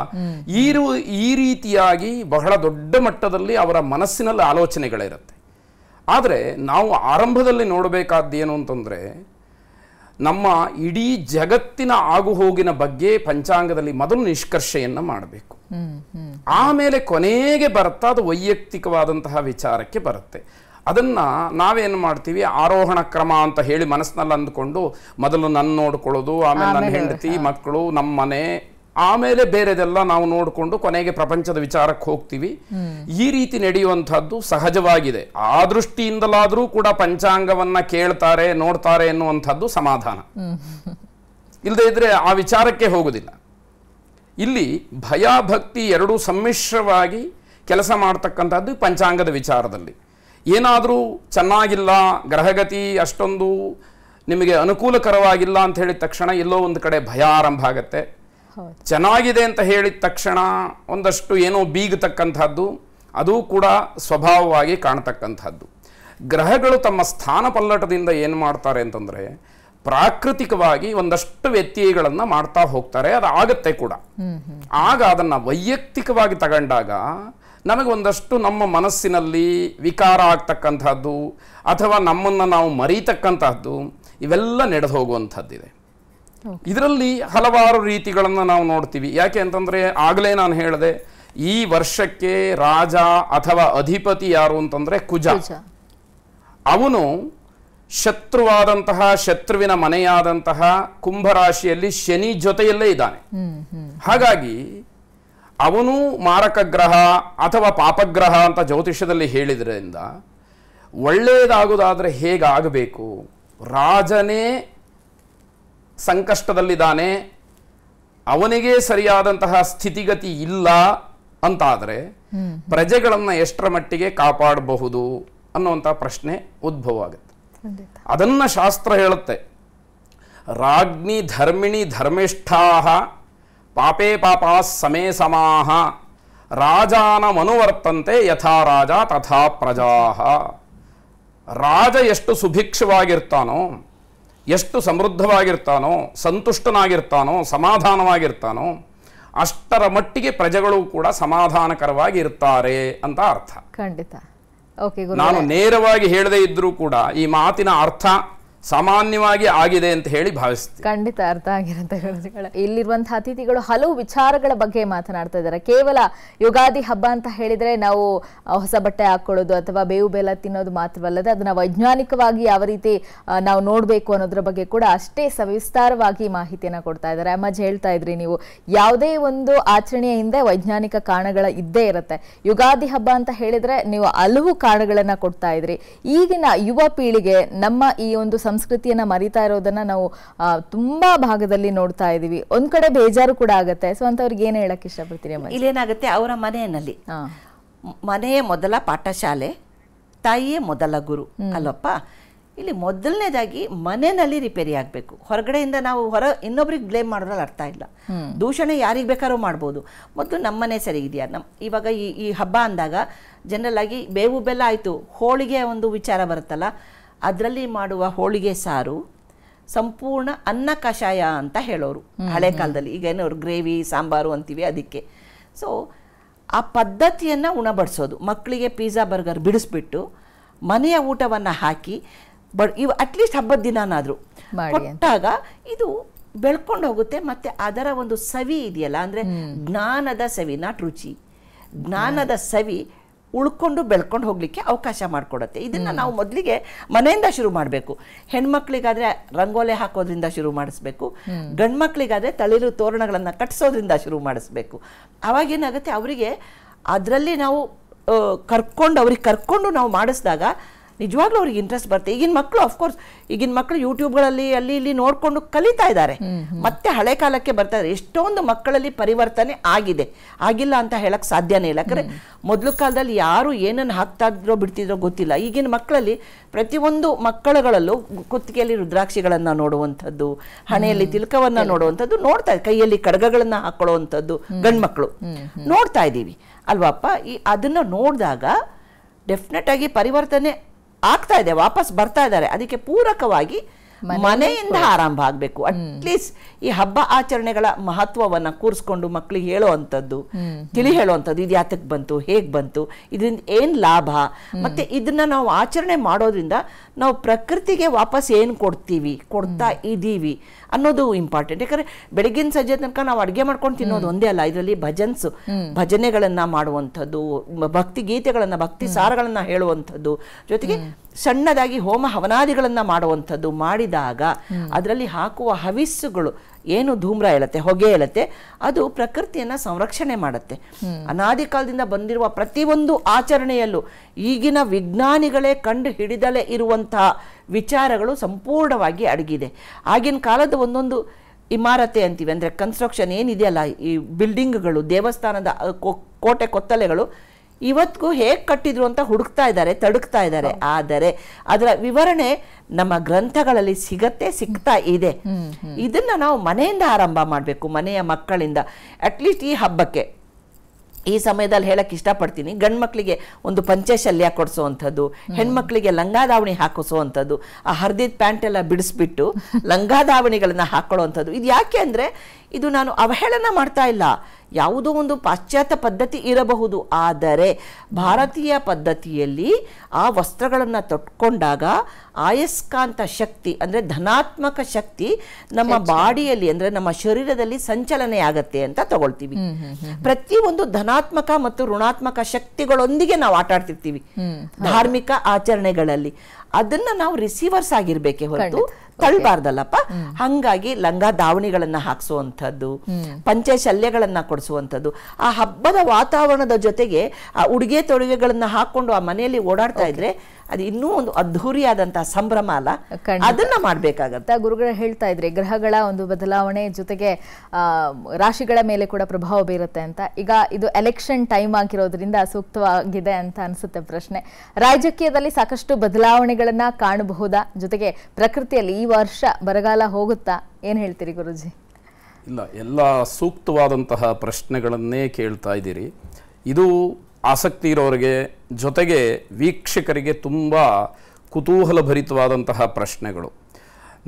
ಈರು ಈ ರೀತಿಯಾಗಿ ಬಹಳ ದೊಡ್ಡ ಮಟ್ಟದಲ್ಲಿ ಅವರ ಮನಸ್ಸಿನಲ್ಲಿ ಆಲೋಚನೆಗಳಿರುತ್ತೆ ಆದರೆ ನಾವು ಆರಂಭದಲ್ಲಿ ನೋಡಬೇಕಾದ್ದೇನು ಅಂತಂದರೆ ನಮ್ಮ ಇಡೀ ಜಗತ್ತಿನ ಆಗುಹೋಗಿನ ಬಗ್ಗೆ ಪಂಚಾಂಗದಲ್ಲಿ ಮೊದಲು ನಿಷ್ಕರ್ಷೆಯನ್ನು ಮಾಡಬೇಕು ಆಮೇಲೆ ಕೊನೆಗೆ ಬರುತ್ತಾ ಅದು ವೈಯಕ್ತಿಕವಾದಂತಹ ವಿಚಾರಕ್ಕೆ ಬರುತ್ತೆ ಅದನ್ನು ನಾವೇನು ಮಾಡ್ತೀವಿ ಆರೋಹಣ ಕ್ರಮ ಅಂತ ಹೇಳಿ ಮನಸ್ಸಿನಲ್ಲಿ ಅಂದ್ಕೊಂಡು ಮೊದಲು ನನ್ನ ನೋಡ್ಕೊಳ್ಳೋದು ಆಮೇಲೆ ನನ್ನ ಹೆಂಡತಿ ಮಕ್ಕಳು ನಮ್ಮ ಮನೆ ಆಮೇಲೆ ಬೇರೆದೆಲ್ಲ ನಾವು ನೋಡಿಕೊಂಡು ಕೊನೆಗೆ ಪ್ರಪಂಚದ ವಿಚಾರಕ್ಕೆ ಹೋಗ್ತೀವಿ ಈ ರೀತಿ ನಡೆಯುವಂಥದ್ದು ಸಹಜವಾಗಿದೆ ಆ ದೃಷ್ಟಿಯಿಂದಲಾದರೂ ಕೂಡ ಪಂಚಾಂಗವನ್ನ ಕೇಳ್ತಾರೆ ನೋಡ್ತಾರೆ ಎನ್ನುವಂಥದ್ದು ಸಮಾಧಾನ ಇಲ್ಲದೆ ಇದ್ರೆ ಆ ವಿಚಾರಕ್ಕೆ ಹೋಗುವುದಿಲ್ಲ ಇಲ್ಲಿ ಭಯ ಭಕ್ತಿ ಎರಡೂ ಸಮ್ಮಿಶ್ರವಾಗಿ ಕೆಲಸ ಮಾಡ್ತಕ್ಕಂಥದ್ದು ಪಂಚಾಂಗದ ವಿಚಾರದಲ್ಲಿ ಏನಾದರೂ ಚೆನ್ನಾಗಿಲ್ಲ ಗ್ರಹಗತಿ ಅಷ್ಟೊಂದು ನಿಮಗೆ ಅನುಕೂಲಕರವಾಗಿಲ್ಲ ಅಂತ ಹೇಳಿದ ತಕ್ಷಣ ಎಲ್ಲೋ ಒಂದು ಕಡೆ ಭಯ ಆರಂಭ ಆಗತ್ತೆ ಚೆನ್ನಾಗಿದೆ ಅಂತ ಹೇಳಿದ ತಕ್ಷಣ ಒಂದಷ್ಟು ಏನೋ ಬೀಗತಕ್ಕಂಥದ್ದು ಅದು ಕೂಡ ಸ್ವಭಾವವಾಗಿ ಕಾಣತಕ್ಕಂಥದ್ದು ಗ್ರಹಗಳು ತಮ್ಮ ಸ್ಥಾನ ಪಲ್ಲಟದಿಂದ ಏನು ಮಾಡ್ತಾರೆ ಅಂತಂದರೆ ಪ್ರಾಕೃತಿಕವಾಗಿ ಒಂದಷ್ಟು ವ್ಯತ್ಯಯಗಳನ್ನು ಮಾಡ್ತಾ ಹೋಗ್ತಾರೆ ಅದು ಆಗತ್ತೆ ಕೂಡ ಆಗ ಅದನ್ನು ವೈಯಕ್ತಿಕವಾಗಿ ತಗೊಂಡಾಗ ನಮಗೆ ಒಂದಷ್ಟು ನಮ್ಮ ಮನಸ್ಸಿನಲ್ಲಿ ವಿಕಾರ ಆಗ್ತಕ್ಕಂಥದ್ದು ಅಥವಾ ನಮ್ಮನ್ನು ನಾವು ಮರೀತಕ್ಕಂತಹದ್ದು ಇವೆಲ್ಲ ನಡೆದು ಹೋಗುವಂಥದ್ದಿದೆ ಇದರಲ್ಲಿ ಹಲವಾರು ರೀತಿಗಳನ್ನು ನಾವು ನೋಡ್ತೀವಿ ಯಾಕೆ ಅಂತಂದರೆ ಆಗಲೇ ನಾನು ಹೇಳಿದೆ ಈ ವರ್ಷಕ್ಕೆ ರಾಜ ಅಥವಾ ಅಧಿಪತಿ ಯಾರು ಅಂತಂದರೆ ಕುಜ ಅವನು ಶತ್ರುವಾದಂತಹ ಶತ್ರುವಿನ ಮನೆಯಾದಂತಹ ಕುಂಭರಾಶಿಯಲ್ಲಿ ಶನಿ ಜೊತೆಯಲ್ಲೇ ಇದ್ದಾನೆ ಹಾಗಾಗಿ ಅವನು ಮಾರಕ ಗ್ರಹ ಅಥವಾ ಪಾಪಗ್ರಹ ಅಂತ ಜ್ಯೋತಿಷ್ಯದಲ್ಲಿ ಹೇಳಿದ್ರಿಂದ ಒಳ್ಳೆಯದಾಗುವುದಾದರೆ ಹೇಗಾಗಬೇಕು ರಾಜನೇ ಸಂಕಷ್ಟದಲ್ಲಿದ್ದಾನೆ ಅವನಿಗೆ ಸರಿಯಾದಂತಹ ಸ್ಥಿತಿಗತಿ ಇಲ್ಲ ಅಂತಾದರೆ ಪ್ರಜೆಗಳನ್ನು ಎಷ್ಟರ ಮಟ್ಟಿಗೆ ಕಾಪಾಡಬಹುದು ಅನ್ನುವಂಥ ಪ್ರಶ್ನೆ ಉದ್ಭವ ಆಗುತ್ತೆ ಅದನ್ನು ಶಾಸ್ತ್ರ ಹೇಳುತ್ತೆ ರಾಜ್ಞಿ ಧರ್ಮಿಣಿ ಧರ್ಮಿಷ್ಠಾ ಪಾಪೇ ಪಾಪ ಸಮೇ ರಾಜಾನ ಮನುವರ್ತಂತೆ ಯಥಾ ರಾಜ ತಥಾ ಪ್ರಜಾ ರಾಜ ಎಷ್ಟು ಸುಭಿಕ್ಷವಾಗಿರ್ತಾನೋ ಎಷ್ಟು ಸಮೃದ್ಧವಾಗಿರ್ತಾನೋ ಸಂತುಷ್ಟನಾಗಿರ್ತಾನೋ ಸಮಾಧಾನವಾಗಿರ್ತಾನೋ ಅಷ್ಟರ ಮಟ್ಟಿಗೆ ಪ್ರಜೆಗಳು ಕೂಡ ಸಮಾಧಾನಕರವಾಗಿ ಇರ್ತಾರೆ ಅಂತ ಅರ್ಥ ಖಂಡಿತ ನಾನು ನೇರವಾಗಿ ಹೇಳದೇ ಇದ್ರೂ ಕೂಡ ಈ ಮಾತಿನ ಅರ್ಥ ಸಾಮಾನ್ಯವಾಗಿ ಆಗಿದೆ ಅಂತ ಹೇಳಿ ಭಾವಿಸ್ತೀವಿ ಖಂಡಿತ ಅರ್ಥ ಆಗಿರುತ್ತೆ ಇಲ್ಲಿರುವಂತಹ ಅತಿಥಿಗಳು ಹಲವು ವಿಚಾರಗಳ ಬಗ್ಗೆ ಮಾತನಾಡ್ತಾ ಇದ್ದಾರೆ ಕೇವಲ ಯುಗಾದಿ ಹಬ್ಬ ಅಂತ ಹೇಳಿದ್ರೆ ನಾವು ಹೊಸ ಬಟ್ಟೆ ಹಾಕೊಳ್ಳೋದು ಅಥವಾ ಬೇವು ಬೆಲ್ಲ ತಿನ್ನೋದು ಮಾತ್ರವಲ್ಲದೆ ಅದನ್ನ ವೈಜ್ಞಾನಿಕವಾಗಿ ಯಾವ ರೀತಿ ನಾವು ನೋಡಬೇಕು ಅನ್ನೋದ್ರ ಬಗ್ಗೆ ಕೂಡ ಅಷ್ಟೇ ಸವಿಸ್ತಾರವಾಗಿ ಮಾಹಿತಿಯನ್ನ ಕೊಡ್ತಾ ಇದ್ದಾರೆ ಅಮ್ಮಜ್ ಹೇಳ್ತಾ ಇದ್ರಿ ನೀವು ಯಾವುದೇ ಒಂದು ಆಚರಣೆಯ ಹಿಂದೆ ವೈಜ್ಞಾನಿಕ ಕಾರಣಗಳ ಇದ್ದೇ ಇರುತ್ತೆ ಯುಗಾದಿ ಹಬ್ಬ ಅಂತ ಹೇಳಿದ್ರೆ ನೀವು ಹಲವು ಕಾರಣಗಳನ್ನ ಕೊಡ್ತಾ ಇದ್ರಿ ಈಗಿನ ಯುವ ಪೀಳಿಗೆ ನಮ್ಮ ಈ ಒಂದು ಸಂಸ್ಕೃತಿಯನ್ನ ಮರಿತಾ ಇರೋದನ್ನ ನಾವು ತುಂಬಾ ಭಾಗದಲ್ಲಿ ನೋಡ್ತಾ ಇದ್ದೀವಿ ಒಂದ್ ಕಡೆ ಬೇಜಾರು ಕೂಡ ಆಗುತ್ತೆ ಸೊ ಅಂತವ್ರಿಗೆ ಏನ್ ಹೇಳಕ್ ಇಷ್ಟಪಡ್ತೀರಿ ಇಲ್ಲೇನಾಗುತ್ತೆ ಅವರ ಮನೆಯಲ್ಲಿ ಮನೆಯ ಮೊದಲ ಪಾಠಶಾಲೆ ತಾಯಿಯೇ ಮೊದಲ ಗುರು ಅಲ್ಲಪ್ಪ ಇಲ್ಲಿ ಮೊದಲನೇದಾಗಿ ಮನೆಯಲ್ಲಿ ರಿಪೇರಿ ಆಗಬೇಕು ಹೊರಗಡೆಯಿಂದ ನಾವು ಹೊರ ಇನ್ನೊಬ್ರಿಗೆ ಬ್ಲೇಮ್ ಮಾಡೋದ್ರಲ್ಲಿ ಅರ್ಥ ಇಲ್ಲ ದೂಷಣೆ ಯಾರಿಗೆ ಬೇಕಾದ್ರೂ ಮಾಡ್ಬೋದು ಮತ್ತು ನಮ್ಮನೆ ಸರಿ ಇದೆಯಾ ನಮ್ಮ ಇವಾಗ ಈ ಈ ಹಬ್ಬ ಅಂದಾಗ ಜನರಲ್ ಆಗಿ ಬೇವು ಬೆಲ್ಲ ಆಯಿತು ಹೋಳಿಗೆ ಒಂದು ವಿಚಾರ ಬರುತ್ತಲ್ಲ ಅದರಲ್ಲಿ ಮಾಡುವ ಹೋಳಿಗೆ ಸಾರು ಸಂಪೂರ್ಣ ಅನ್ನ ಕಷಾಯ ಅಂತ ಹೇಳೋರು ಹಳೆ ಕಾಲದಲ್ಲಿ ಈಗ ಏನೋ ಗ್ರೇವಿ ಸಾಂಬಾರು ಅಂತೀವಿ ಅದಕ್ಕೆ ಸೊ ಆ ಪದ್ಧತಿಯನ್ನು ಉಣಬಡಿಸೋದು ಮಕ್ಕಳಿಗೆ ಪಿಜ್ಜಾ ಬರ್ಗರ್ ಬಿಡಿಸ್ಬಿಟ್ಟು ಮನೆಯ ಊಟವನ್ನು ಹಾಕಿ ಬ ಇವು ಅಟ್ಲೀಸ್ಟ್ ಹಬ್ಬದ ದಿನನಾದರೂ ಕೊಟ್ಟಾಗ ಇದು ಬೆಳ್ಕೊಂಡು ಹೋಗುತ್ತೆ ಮತ್ತು ಅದರ ಒಂದು ಸವಿ ಇದೆಯಲ್ಲ ಅಂದರೆ ಜ್ಞಾನದ ಸವಿ ನಾಟ್ ರುಚಿ ಜ್ಞಾನದ ಸವಿ ಉಳ್ಕೊಂಡು ಬೆಳ್ಕೊಂಡು ಹೋಗಲಿಕ್ಕೆ ಅವಕಾಶ ಮಾಡಿಕೊಡತ್ತೆ ಇದನ್ನು ನಾವು ಮೊದಲಿಗೆ ಮನೆಯಿಂದ ಶುರು ಮಾಡಬೇಕು ಹೆಣ್ಮಕ್ಳಿಗಾದರೆ ರಂಗೋಲೆ ಹಾಕೋದ್ರಿಂದ ಶುರು ಮಾಡಿಸ್ಬೇಕು ಮಕ್ಕಳಿಗಾದರೆ ತಳಿರು ತೋರಣಗಳನ್ನು ಕಟ್ಸೋದ್ರಿಂದ ಶುರು ಮಾಡಿಸ್ಬೇಕು ಅವಾಗೇನಾಗುತ್ತೆ ಅವರಿಗೆ ಅದರಲ್ಲಿ ನಾವು ಕರ್ಕೊಂಡು ಅವ್ರಿಗೆ ಕರ್ಕೊಂಡು ನಾವು ಮಾಡಿಸಿದಾಗ ನಿಜವಾಗ್ಲೂ ಅವ್ರಿಗೆ ಇಂಟ್ರೆಸ್ಟ್ ಬರುತ್ತೆ ಈಗಿನ ಮಕ್ಕಳು ಅಫ್ಕೋರ್ಸ್ ಈಗಿನ ಮಕ್ಕಳು ಯೂಟ್ಯೂಬ್ಗಳಲ್ಲಿ ಅಲ್ಲಿ ಇಲ್ಲಿ ನೋಡಿಕೊಂಡು ಕಲಿತಾ ಇದ್ದಾರೆ ಮತ್ತೆ ಹಳೆ ಕಾಲಕ್ಕೆ ಬರ್ತಾ ಇದ್ದಾರೆ ಎಷ್ಟೊಂದು ಮಕ್ಕಳಲ್ಲಿ ಪರಿವರ್ತನೆ ಆಗಿದೆ ಆಗಿಲ್ಲ ಅಂತ ಹೇಳಕ್ಕೆ ಸಾಧ್ಯನೇ ಇಲ್ಲ ಯಾಕಂದರೆ ಮೊದಲು ಕಾಲದಲ್ಲಿ ಯಾರು ಏನನ್ನು ಹಾಕ್ತಾ ಇದ್ರೋ ಬಿಡ್ತಿದ್ರೋ ಗೊತ್ತಿಲ್ಲ ಈಗಿನ ಮಕ್ಕಳಲ್ಲಿ ಪ್ರತಿಯೊಂದು ಮಕ್ಕಳುಗಳಲ್ಲೂ ಕುತ್ತಿಗೆಯಲ್ಲಿ ರುದ್ರಾಕ್ಷಿಗಳನ್ನ ನೋಡುವಂಥದ್ದು ಹಣೆಯಲ್ಲಿ ತಿಲಕವನ್ನು ನೋಡುವಂಥದ್ದು ನೋಡ್ತಾ ಕೈಯಲ್ಲಿ ಕಡಗಗಳನ್ನು ಹಾಕೊಳ್ಳುವಂಥದ್ದು ಮಕ್ಕಳು ನೋಡ್ತಾ ಇದ್ದೀವಿ ಅಲ್ವಾಪ್ಪ ಈ ಅದನ್ನು ನೋಡಿದಾಗ ಡೆಫಿನೆಟ್ ಆಗಿ ಪರಿವರ್ತನೆ ಆಗ್ತಾ ಇದೆ ವಾಪಸ್ ಬರ್ತಾ ಇದ್ದಾರೆ ಅದಕ್ಕೆ ಪೂರಕವಾಗಿ ಮನೆಯಿಂದ ಆರಂಭ ಆಗಬೇಕು ಅಟ್ಲೀಸ್ಟ್ ಈ ಹಬ್ಬ ಆಚರಣೆಗಳ ಮಹತ್ವವನ್ನು ಕೂರಿಸ್ಕೊಂಡು ಮಕ್ಕಳಿಗೆ ಹೇಳುವಂಥದ್ದು ತಿಳಿ ಹೇಳುವಂಥದ್ದು ಇದು ಯಾತಕ್ಕೆ ಬಂತು ಹೇಗೆ ಬಂತು ಇದರಿಂದ ಏನು ಲಾಭ ಮತ್ತೆ ಇದನ್ನ ನಾವು ಆಚರಣೆ ಮಾಡೋದ್ರಿಂದ ನಾವು ಪ್ರಕೃತಿಗೆ ವಾಪಸ್ ಏನು ಕೊಡ್ತೀವಿ ಕೊಡ್ತಾ ಇದ್ದೀವಿ ಅನ್ನೋದು ಇಂಪಾರ್ಟೆಂಟ್ ಯಾಕಂದ್ರೆ ಬೆಳಗಿನ ಸಜ್ಜೆ ತನಕ ನಾವು ಅಡುಗೆ ಮಾಡ್ಕೊಂಡು ತಿನ್ನೋದು ಒಂದೇ ಅಲ್ಲ ಇದರಲ್ಲಿ ಭಜನ್ಸು ಭಜನೆಗಳನ್ನು ಮಾಡುವಂಥದ್ದು ಭಕ್ತಿ ಗೀತೆಗಳನ್ನು ಭಕ್ತಿ ಸಾರಗಳನ್ನು ಹೇಳುವಂಥದ್ದು ಜೊತೆಗೆ ಸಣ್ಣದಾಗಿ ಹೋಮ ಹವನಾದಿಗಳನ್ನು ಮಾಡುವಂಥದ್ದು ಮಾಡಿದಾಗ ಅದರಲ್ಲಿ ಹಾಕುವ ಹವಿಸ್ಸುಗಳು ಏನು ಧೂಮ್ರ ಹೇಳುತ್ತೆ ಹೊಗೆ ಹೇಳುತ್ತೆ ಅದು ಪ್ರಕೃತಿಯನ್ನು ಸಂರಕ್ಷಣೆ ಮಾಡುತ್ತೆ ಅನಾದಿ ಕಾಲದಿಂದ ಬಂದಿರುವ ಪ್ರತಿಯೊಂದು ಆಚರಣೆಯಲ್ಲೂ ಈಗಿನ ವಿಜ್ಞಾನಿಗಳೇ ಕಂಡು ಹಿಡಿದಲೇ ಇರುವಂತಹ ವಿಚಾರಗಳು ಸಂಪೂರ್ಣವಾಗಿ ಅಡಗಿದೆ ಆಗಿನ ಕಾಲದ ಒಂದೊಂದು ಇಮಾರತೆ ಅಂತೀವಿ ಅಂದರೆ ಕನ್ಸ್ಟ್ರಕ್ಷನ್ ಏನಿದೆಯಲ್ಲ ಈ ಬಿಲ್ಡಿಂಗ್ಗಳು ದೇವಸ್ಥಾನದ ಕೋಟೆ ಕೊತ್ತಲೆಗಳು ಇವತ್ತಿಗೂ ಹೇಗೆ ಕಟ್ಟಿದ್ರು ಅಂತ ಹುಡುಕ್ತಾ ಇದ್ದಾರೆ ತಡುಕ್ತಾ ಇದ್ದಾರೆ ಆದರೆ ಅದರ ವಿವರಣೆ ನಮ್ಮ ಗ್ರಂಥಗಳಲ್ಲಿ ಸಿಗತ್ತೆ ಸಿಗ್ತಾ ಇದೆ ಇದನ್ನ ನಾವು ಮನೆಯಿಂದ ಆರಂಭ ಮಾಡಬೇಕು ಮನೆಯ ಮಕ್ಕಳಿಂದ ಅಟ್ಲೀಸ್ಟ್ ಈ ಹಬ್ಬಕ್ಕೆ ಈ ಸಮಯದಲ್ಲಿ ಹೇಳಕ್ಕೆ ಇಷ್ಟಪಡ್ತೀನಿ ಗಂಡು ಮಕ್ಕಳಿಗೆ ಒಂದು ಪಂಚಶಲ್ಯ ಕೊಡಿಸುವಂಥದ್ದು ಹೆಣ್ಮಕ್ಳಿಗೆ ಲಂಗಾದಾವಣಿ ಹಾಕಿಸುವಂಥದ್ದು ಆ ಪ್ಯಾಂಟ್ ಎಲ್ಲ ಬಿಡಿಸ್ಬಿಟ್ಟು ಲಂಗಾದಾವಣಿಗಳನ್ನು ಅಂಥದ್ದು ಇದು ಯಾಕೆ ಅಂದರೆ ಇದು ನಾನು ಅವಹೇಳನ ಮಾಡ್ತಾ ಇಲ್ಲ ಯಾವುದೋ ಒಂದು ಪಾಶ್ಚಾತ್ಯ ಪದ್ಧತಿ ಇರಬಹುದು ಆದರೆ ಭಾರತೀಯ ಪದ್ಧತಿಯಲ್ಲಿ ಆ ವಸ್ತ್ರಗಳನ್ನು ತೊಟ್ಕೊಂಡಾಗ ಆಯಸ್ಕಾಂತ ಶಕ್ತಿ ಅಂದರೆ ಧನಾತ್ಮಕ ಶಕ್ತಿ ನಮ್ಮ ಬಾಡಿಯಲ್ಲಿ ಅಂದರೆ ನಮ್ಮ ಶರೀರದಲ್ಲಿ ಸಂಚಲನೆ ಆಗತ್ತೆ ಅಂತ ತಗೊಳ್ತೀವಿ ಪ್ರತಿಯೊಂದು ಧನಾತ್ಮಕ ಮತ್ತು ಋಣಾತ್ಮಕ ಶಕ್ತಿಗಳೊಂದಿಗೆ ನಾವು ಆಟಾಡ್ತಿರ್ತೀವಿ ಧಾರ್ಮಿಕ ಆಚರಣೆಗಳಲ್ಲಿ ಅದನ್ನ ನಾವು ರಿಸೀವರ್ಸ್ ಆಗಿರ್ಬೇಕೆ ಹೊರತು ತಳ್ಬಾರ್ದಲ್ಲಪ್ಪ ಹಂಗಾಗಿ ಲಂಗ ದಾವಣಿಗಳನ್ನ ಹಾಕ್ಸುವಂಥದ್ದು ಪಂಚೆ ಶಲ್ಯಗಳನ್ನ ಆ ಹಬ್ಬದ ವಾತಾವರಣದ ಜೊತೆಗೆ ಆ ಉಡುಗೆ ತೊಡುಗೆಗಳನ್ನು ಹಾಕೊಂಡು ಆ ಮನೆಯಲ್ಲಿ ಓಡಾಡ್ತಾ ಇದ್ರೆ ಅದು ಇನ್ನೂ ಒಂದು ಅದ್ಧೂರಿಯಾದಂತಹ ಸಂಭ್ರಮ ಅಲ್ಲ ಅದನ್ನ ಮಾಡಬೇಕಾಗತ್ತೆ ಗುರುಗಳು ಹೇಳ್ತಾ ಇದ್ರೆ ಗ್ರಹಗಳ ಒಂದು ಬದಲಾವಣೆ ಜೊತೆಗೆ ರಾಶಿಗಳ ಮೇಲೆ ಕೂಡ ಪ್ರಭಾವ ಬೀರುತ್ತೆ ಅಂತ ಈಗ ಇದು ಎಲೆಕ್ಷನ್ ಟೈಮ್ ಆಗಿರೋದ್ರಿಂದ ಸೂಕ್ತವಾಗಿದೆ ಅಂತ ಅನ್ಸುತ್ತೆ ಪ್ರಶ್ನೆ ರಾಜಕೀಯದಲ್ಲಿ ಸಾಕಷ್ಟು ಬದಲಾವಣೆಗಳನ್ನ ಕಾಣಬಹುದಾ ಜೊತೆಗೆ ಪ್ರಕೃತಿಯಲ್ಲಿ ಈ ವರ್ಷ ಬರಗಾಲ ಹೋಗುತ್ತಾ ಏನ್ ಹೇಳ್ತೀರಿ ಗುರುಜಿ ಇಲ್ಲ ಎಲ್ಲ ಸೂಕ್ತವಾದಂತಹ ಪ್ರಶ್ನೆಗಳನ್ನೇ ಕೇಳ್ತಾ ಇದ್ದೀರಿ ಇದು ಆಸಕ್ತಿ ಇರೋರಿಗೆ ಜೊತೆಗೆ ವೀಕ್ಷಕರಿಗೆ ತುಂಬ ಕುತೂಹಲಭರಿತವಾದಂತಹ ಪ್ರಶ್ನೆಗಳು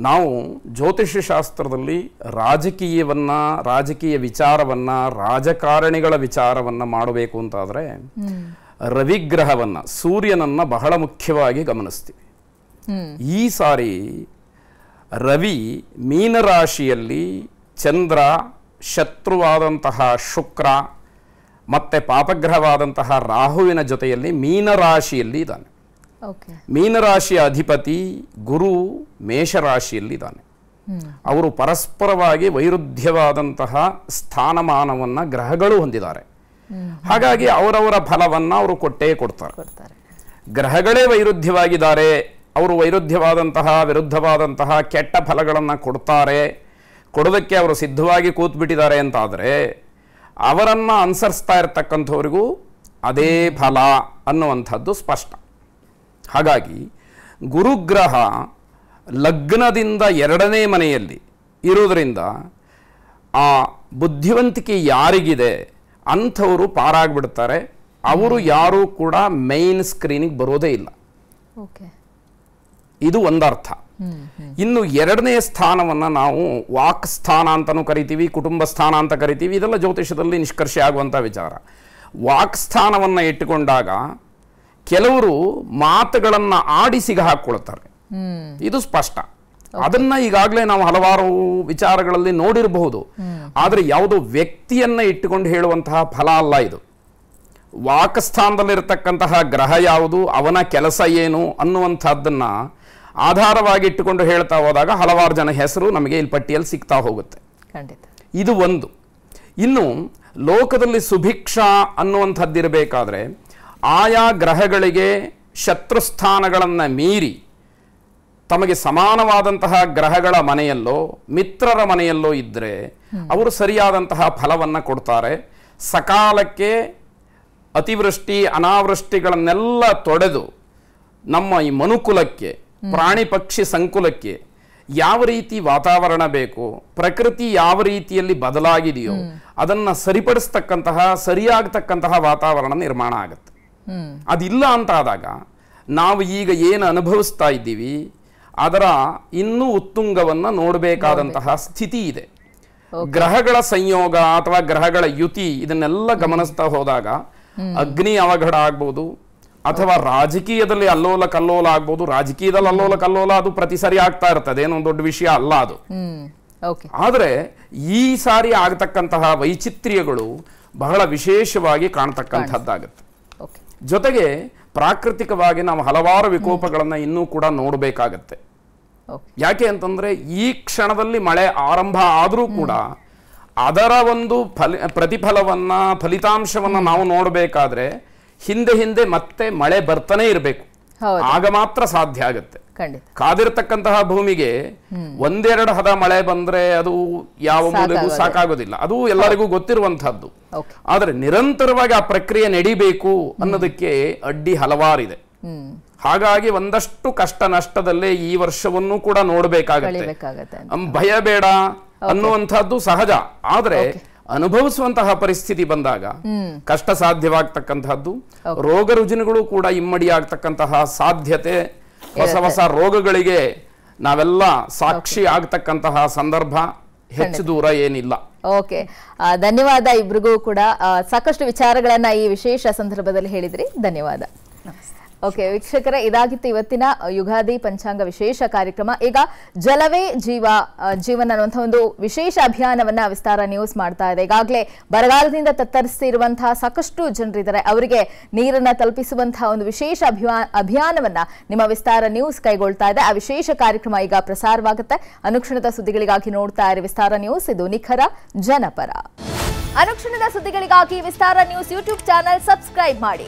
ನಾವು ಜ್ಯೋತಿಷ್ಯ ಶಾಸ್ತ್ರದಲ್ಲಿ ರಾಜಕೀಯವನ್ನು ರಾಜಕೀಯ ವಿಚಾರವನ್ನು ರಾಜಕಾರಣಿಗಳ ವಿಚಾರವನ್ನು ಮಾಡಬೇಕು ಅಂತಾದರೆ ರವಿಗ್ರಹವನ್ನು ಸೂರ್ಯನನ್ನು ಬಹಳ ಮುಖ್ಯವಾಗಿ ಗಮನಿಸ್ತೀವಿ ಈ ಸಾರಿ ರವಿ ಮೀನರಾಶಿಯಲ್ಲಿ ಚಂದ್ರ ಶತ್ರುವಾದಂತಹ ಶುಕ್ರ ಮತ್ತೆ ಪಾಪಗ್ರಹವಾದಂತಹ ರಾಹುವಿನ ಜೊತೆಯಲ್ಲಿ ಮೀನರಾಶಿಯಲ್ಲಿ ಇದ್ದಾನೆ ಮೀನರಾಶಿಯ ಅಧಿಪತಿ ಗುರು ಮೇಷರಾಶಿಯಲ್ಲಿ ಇದ್ದಾನೆ ಅವರು ಪರಸ್ಪರವಾಗಿ ವೈರುಧ್ಯವಾದಂತಹ ಸ್ಥಾನಮಾನವನ್ನು ಗ್ರಹಗಳು ಹೊಂದಿದ್ದಾರೆ ಹಾಗಾಗಿ ಅವರವರ ಫಲವನ್ನು ಅವರು ಕೊಟ್ಟೇ ಕೊಡ್ತಾರೆ ಗ್ರಹಗಳೇ ವೈರುಧ್ಯವಾಗಿದ್ದಾರೆ ಅವರು ವೈರುಧ್ಯವಾದಂತಹ ವಿರುದ್ಧವಾದಂತಹ ಕೆಟ್ಟ ಫಲಗಳನ್ನು ಕೊಡ್ತಾರೆ ಕೊಡೋದಕ್ಕೆ ಅವರು ಸಿದ್ಧವಾಗಿ ಕೂತ್ಬಿಟ್ಟಿದ್ದಾರೆ ಅಂತಾದರೆ ಅವರನ್ನು ಅನುಸರಿಸ್ತಾ ಇರತಕ್ಕಂಥವ್ರಿಗೂ ಅದೇ ಫಲ ಅನ್ನುವಂಥದ್ದು ಸ್ಪಷ್ಟ ಹಾಗಾಗಿ ಗುರುಗ್ರಹ ಲಗ್ನದಿಂದ ಎರಡನೇ ಮನೆಯಲ್ಲಿ ಇರೋದರಿಂದ ಆ ಬುದ್ಧಿವಂತಿಕೆ ಯಾರಿಗಿದೆ ಅಂಥವರು ಪಾರಾಗ್ಬಿಡ್ತಾರೆ ಅವರು ಯಾರೂ ಕೂಡ ಮೈನ್ ಸ್ಕ್ರೀನಿಗೆ ಬರೋದೇ ಇಲ್ಲ ಓಕೆ ಇದು ಒಂದರ್ಥ ಇನ್ನು ಎರಡನೇ ಸ್ಥಾನವನ್ನು ನಾವು ವಾಕ್ ಸ್ಥಾನ ಅಂತಲೂ ಕರಿತೀವಿ ಕುಟುಂಬ ಸ್ಥಾನ ಅಂತ ಕರಿತೀವಿ ಇದೆಲ್ಲ ಜ್ಯೋತಿಷದಲ್ಲಿ ನಿಷ್ಕರ್ಷ ಆಗುವಂಥ ವಿಚಾರ ವಾಕ್ ಸ್ಥಾನವನ್ನು ಇಟ್ಟುಕೊಂಡಾಗ ಕೆಲವರು ಮಾತುಗಳನ್ನು ಆಡಿಸಿಗೆ ಹಾಕ್ಕೊಳ್ತಾರೆ ಇದು ಸ್ಪಷ್ಟ ಅದನ್ನ ಈಗಾಗಲೇ ನಾವು ಹಲವಾರು ವಿಚಾರಗಳಲ್ಲಿ ನೋಡಿರಬಹುದು ಆದರೆ ಯಾವುದೋ ವ್ಯಕ್ತಿಯನ್ನ ಇಟ್ಟುಕೊಂಡು ಹೇಳುವಂತಹ ಫಲ ಅಲ್ಲ ಇದು ವಾಕಸ್ಥಾನದಲ್ಲಿರತಕ್ಕಂತಹ ಗ್ರಹ ಯಾವುದು ಅವನ ಕೆಲಸ ಏನು ಅನ್ನುವಂಥದ್ದನ್ನು ಆಧಾರವಾಗಿಟ್ಟುಕೊಂಡು ಹೇಳ್ತಾ ಹೋದಾಗ ಹಲವಾರು ಜನ ಹೆಸರು ನಮಗೆ ಇಲ್ಲಿ ಪಟ್ಟಿಯಲ್ಲಿ ಸಿಗ್ತಾ ಹೋಗುತ್ತೆ ಖಂಡಿತ ಇದು ಒಂದು ಇನ್ನು ಲೋಕದಲ್ಲಿ ಸುಭಿಕ್ಷ ಅನ್ನುವಂಥದ್ದಿರಬೇಕಾದ್ರೆ ಆಯಾ ಗ್ರಹಗಳಿಗೆ ಸ್ಥಾನಗಳನ್ನು ಮೀರಿ ತಮಗೆ ಸಮಾನವಾದಂತಹ ಗ್ರಹಗಳ ಮನೆಯಲ್ಲೋ ಮಿತ್ರರ ಮನೆಯಲ್ಲೋ ಇದ್ದರೆ ಅವರು ಸರಿಯಾದಂತಹ ಫಲವನ್ನು ಕೊಡ್ತಾರೆ ಸಕಾಲಕ್ಕೆ ಅತಿವೃಷ್ಟಿ ಅನಾವೃಷ್ಟಿಗಳನ್ನೆಲ್ಲ ತೊಡೆದು ನಮ್ಮ ಈ ಮನುಕುಲಕ್ಕೆ ಪ್ರಾಣಿ ಪಕ್ಷಿ ಸಂಕುಲಕ್ಕೆ ಯಾವ ರೀತಿ ವಾತಾವರಣ ಬೇಕು ಪ್ರಕೃತಿ ಯಾವ ರೀತಿಯಲ್ಲಿ ಬದಲಾಗಿದೆಯೋ ಅದನ್ನ ಸರಿಪಡಿಸ್ತಕ್ಕಂತಹ ಸರಿಯಾಗತಕ್ಕಂತಹ ವಾತಾವರಣ ನಿರ್ಮಾಣ ಆಗುತ್ತೆ ಅದಿಲ್ಲ ಅಂತ ಆದಾಗ ನಾವು ಈಗ ಏನು ಅನುಭವಿಸ್ತಾ ಇದ್ದೀವಿ ಅದರ ಇನ್ನೂ ಉತ್ತುಂಗವನ್ನು ನೋಡಬೇಕಾದಂತಹ ಸ್ಥಿತಿ ಇದೆ ಗ್ರಹಗಳ ಸಂಯೋಗ ಅಥವಾ ಗ್ರಹಗಳ ಯುತಿ ಇದನ್ನೆಲ್ಲ ಗಮನಿಸ್ತಾ ಹೋದಾಗ ಅಗ್ನಿ ಅವಘಡ ಆಗ್ಬೋದು ಅಥವಾ ರಾಜಕೀಯದಲ್ಲಿ ಅಲ್ಲೋಲ ಕಲ್ಲೋಲ ಆಗ್ಬೋದು ರಾಜಕೀಯದಲ್ಲಿ ಅಲ್ಲೋಲ ಕಲ್ಲೋಲ ಅದು ಪ್ರತಿ ಸಾರಿ ಆಗ್ತಾ ಇರ್ತದೆ ಏನೊಂದು ದೊಡ್ಡ ವಿಷಯ ಅಲ್ಲ ಅದು ಆದರೆ ಈ ಸಾರಿ ಆಗತಕ್ಕಂತಹ ವೈಚಿತ್ರ್ಯಗಳು ಬಹಳ ವಿಶೇಷವಾಗಿ ಕಾಣತಕ್ಕಂಥದ್ದಾಗುತ್ತೆ ಜೊತೆಗೆ ಪ್ರಾಕೃತಿಕವಾಗಿ ನಾವು ಹಲವಾರು ವಿಕೋಪಗಳನ್ನು ಇನ್ನೂ ಕೂಡ ನೋಡಬೇಕಾಗತ್ತೆ ಯಾಕೆ ಅಂತಂದ್ರೆ ಈ ಕ್ಷಣದಲ್ಲಿ ಮಳೆ ಆರಂಭ ಆದರೂ ಕೂಡ ಅದರ ಒಂದು ಫಲ ಪ್ರತಿಫಲವನ್ನ ಫಲಿತಾಂಶವನ್ನ ನಾವು ನೋಡಬೇಕಾದ್ರೆ ಹಿಂದೆ ಹಿಂದೆ ಮತ್ತೆ ಮಳೆ ಬರ್ತಾನೆ ಇರಬೇಕು ಆಗ ಮಾತ್ರ ಸಾಧ್ಯ ಆಗುತ್ತೆ ಕಾದಿರ್ತಕ್ಕಂತಹ ಭೂಮಿಗೆ ಒಂದೆರಡು ಹದ ಮಳೆ ಬಂದ್ರೆ ಅದು ಯಾವ ಮೂಲೆಗೂ ಸಾಕಾಗೋದಿಲ್ಲ ಅದು ಎಲ್ಲರಿಗೂ ಗೊತ್ತಿರುವಂತಹದ್ದು ಆದ್ರೆ ನಿರಂತರವಾಗಿ ಆ ಪ್ರಕ್ರಿಯೆ ನಡಿಬೇಕು ಅನ್ನೋದಕ್ಕೆ ಅಡ್ಡಿ ಹಲವಾರಿದೆ ಹಾಗಾಗಿ ಒಂದಷ್ಟು ಕಷ್ಟ ನಷ್ಟದಲ್ಲೇ ಈ ವರ್ಷವನ್ನು ಕೂಡ ನೋಡಬೇಕಾಗತ್ತೆ ಭಯ ಬೇಡ ಅನ್ನುವಂಥದ್ದು ಸಹಜ ಆದ್ರೆ ಅನುಭವಿಸುವಂತಹ ಪರಿಸ್ಥಿತಿ ಬಂದಾಗ ಕಷ್ಟ ಸಾಧ್ಯವಾಗ್ತಕ್ಕಂತಹದ್ದು ರೋಗ ರುಜಿನಗಳು ಕೂಡ ಇಮ್ಮಡಿ ಆಗ್ತಕ್ಕಂತಹ ಸಾಧ್ಯತೆ ಹೊಸ ಹೊಸ ರೋಗಗಳಿಗೆ ನಾವೆಲ್ಲ ಸಾಕ್ಷಿ ಆಗ್ತಕ್ಕಂತಹ ಸಂದರ್ಭ ಹೆಚ್ಚು ದೂರ ಏನಿಲ್ಲ ಓಕೆ ಧನ್ಯವಾದ ಇಬ್ರಿಗೂ ಕೂಡ ಸಾಕಷ್ಟು ವಿಚಾರಗಳನ್ನ ಈ ವಿಶೇಷ ಸಂದರ್ಭದಲ್ಲಿ ಹೇಳಿದ್ರಿ ಧನ್ಯವಾದ ಓಕೆ ವೀಕ್ಷಕರೇ ಇದಾಗಿತ್ತು ಇವತ್ತಿನ ಯುಗಾದಿ ಪಂಚಾಂಗ ವಿಶೇಷ ಕಾರ್ಯಕ್ರಮ ಈಗ ಜಲವೇ ಜೀವ ಜೀವನ ಅನ್ನುವಂಥ ಒಂದು ವಿಶೇಷ ಅಭಿಯಾನವನ್ನ ವಿಸ್ತಾರ ನ್ಯೂಸ್ ಮಾಡ್ತಾ ಇದೆ ಈಗಾಗಲೇ ಬರಗಾಲದಿಂದ ತತ್ತರಿಸಿರುವಂತಹ ಸಾಕಷ್ಟು ಜನರಿದ್ದಾರೆ ಅವರಿಗೆ ನೀರನ್ನ ತಲುಪಿಸುವಂತಹ ಒಂದು ವಿಶೇಷ ಅಭಿಯಾ ಅಭಿಯಾನವನ್ನ ನಿಮ್ಮ ವಿಸ್ತಾರ ನ್ಯೂಸ್ ಕೈಗೊಳ್ತಾ ಇದೆ ಆ ವಿಶೇಷ ಕಾರ್ಯಕ್ರಮ ಈಗ ಪ್ರಸಾರವಾಗುತ್ತೆ ಅನುಕ್ಷಣದ ಸುದ್ದಿಗಳಿಗಾಗಿ ನೋಡ್ತಾ ಇರಿ ವಿಸ್ತಾರ ನ್ಯೂಸ್ ಇದು ನಿಖರ ಜನಪರ ಅನುಕ್ಷಣದ ಸುದ್ದಿಗಳಿಗಾಗಿ Vistara news YouTube channel subscribe ಮಾಡಿ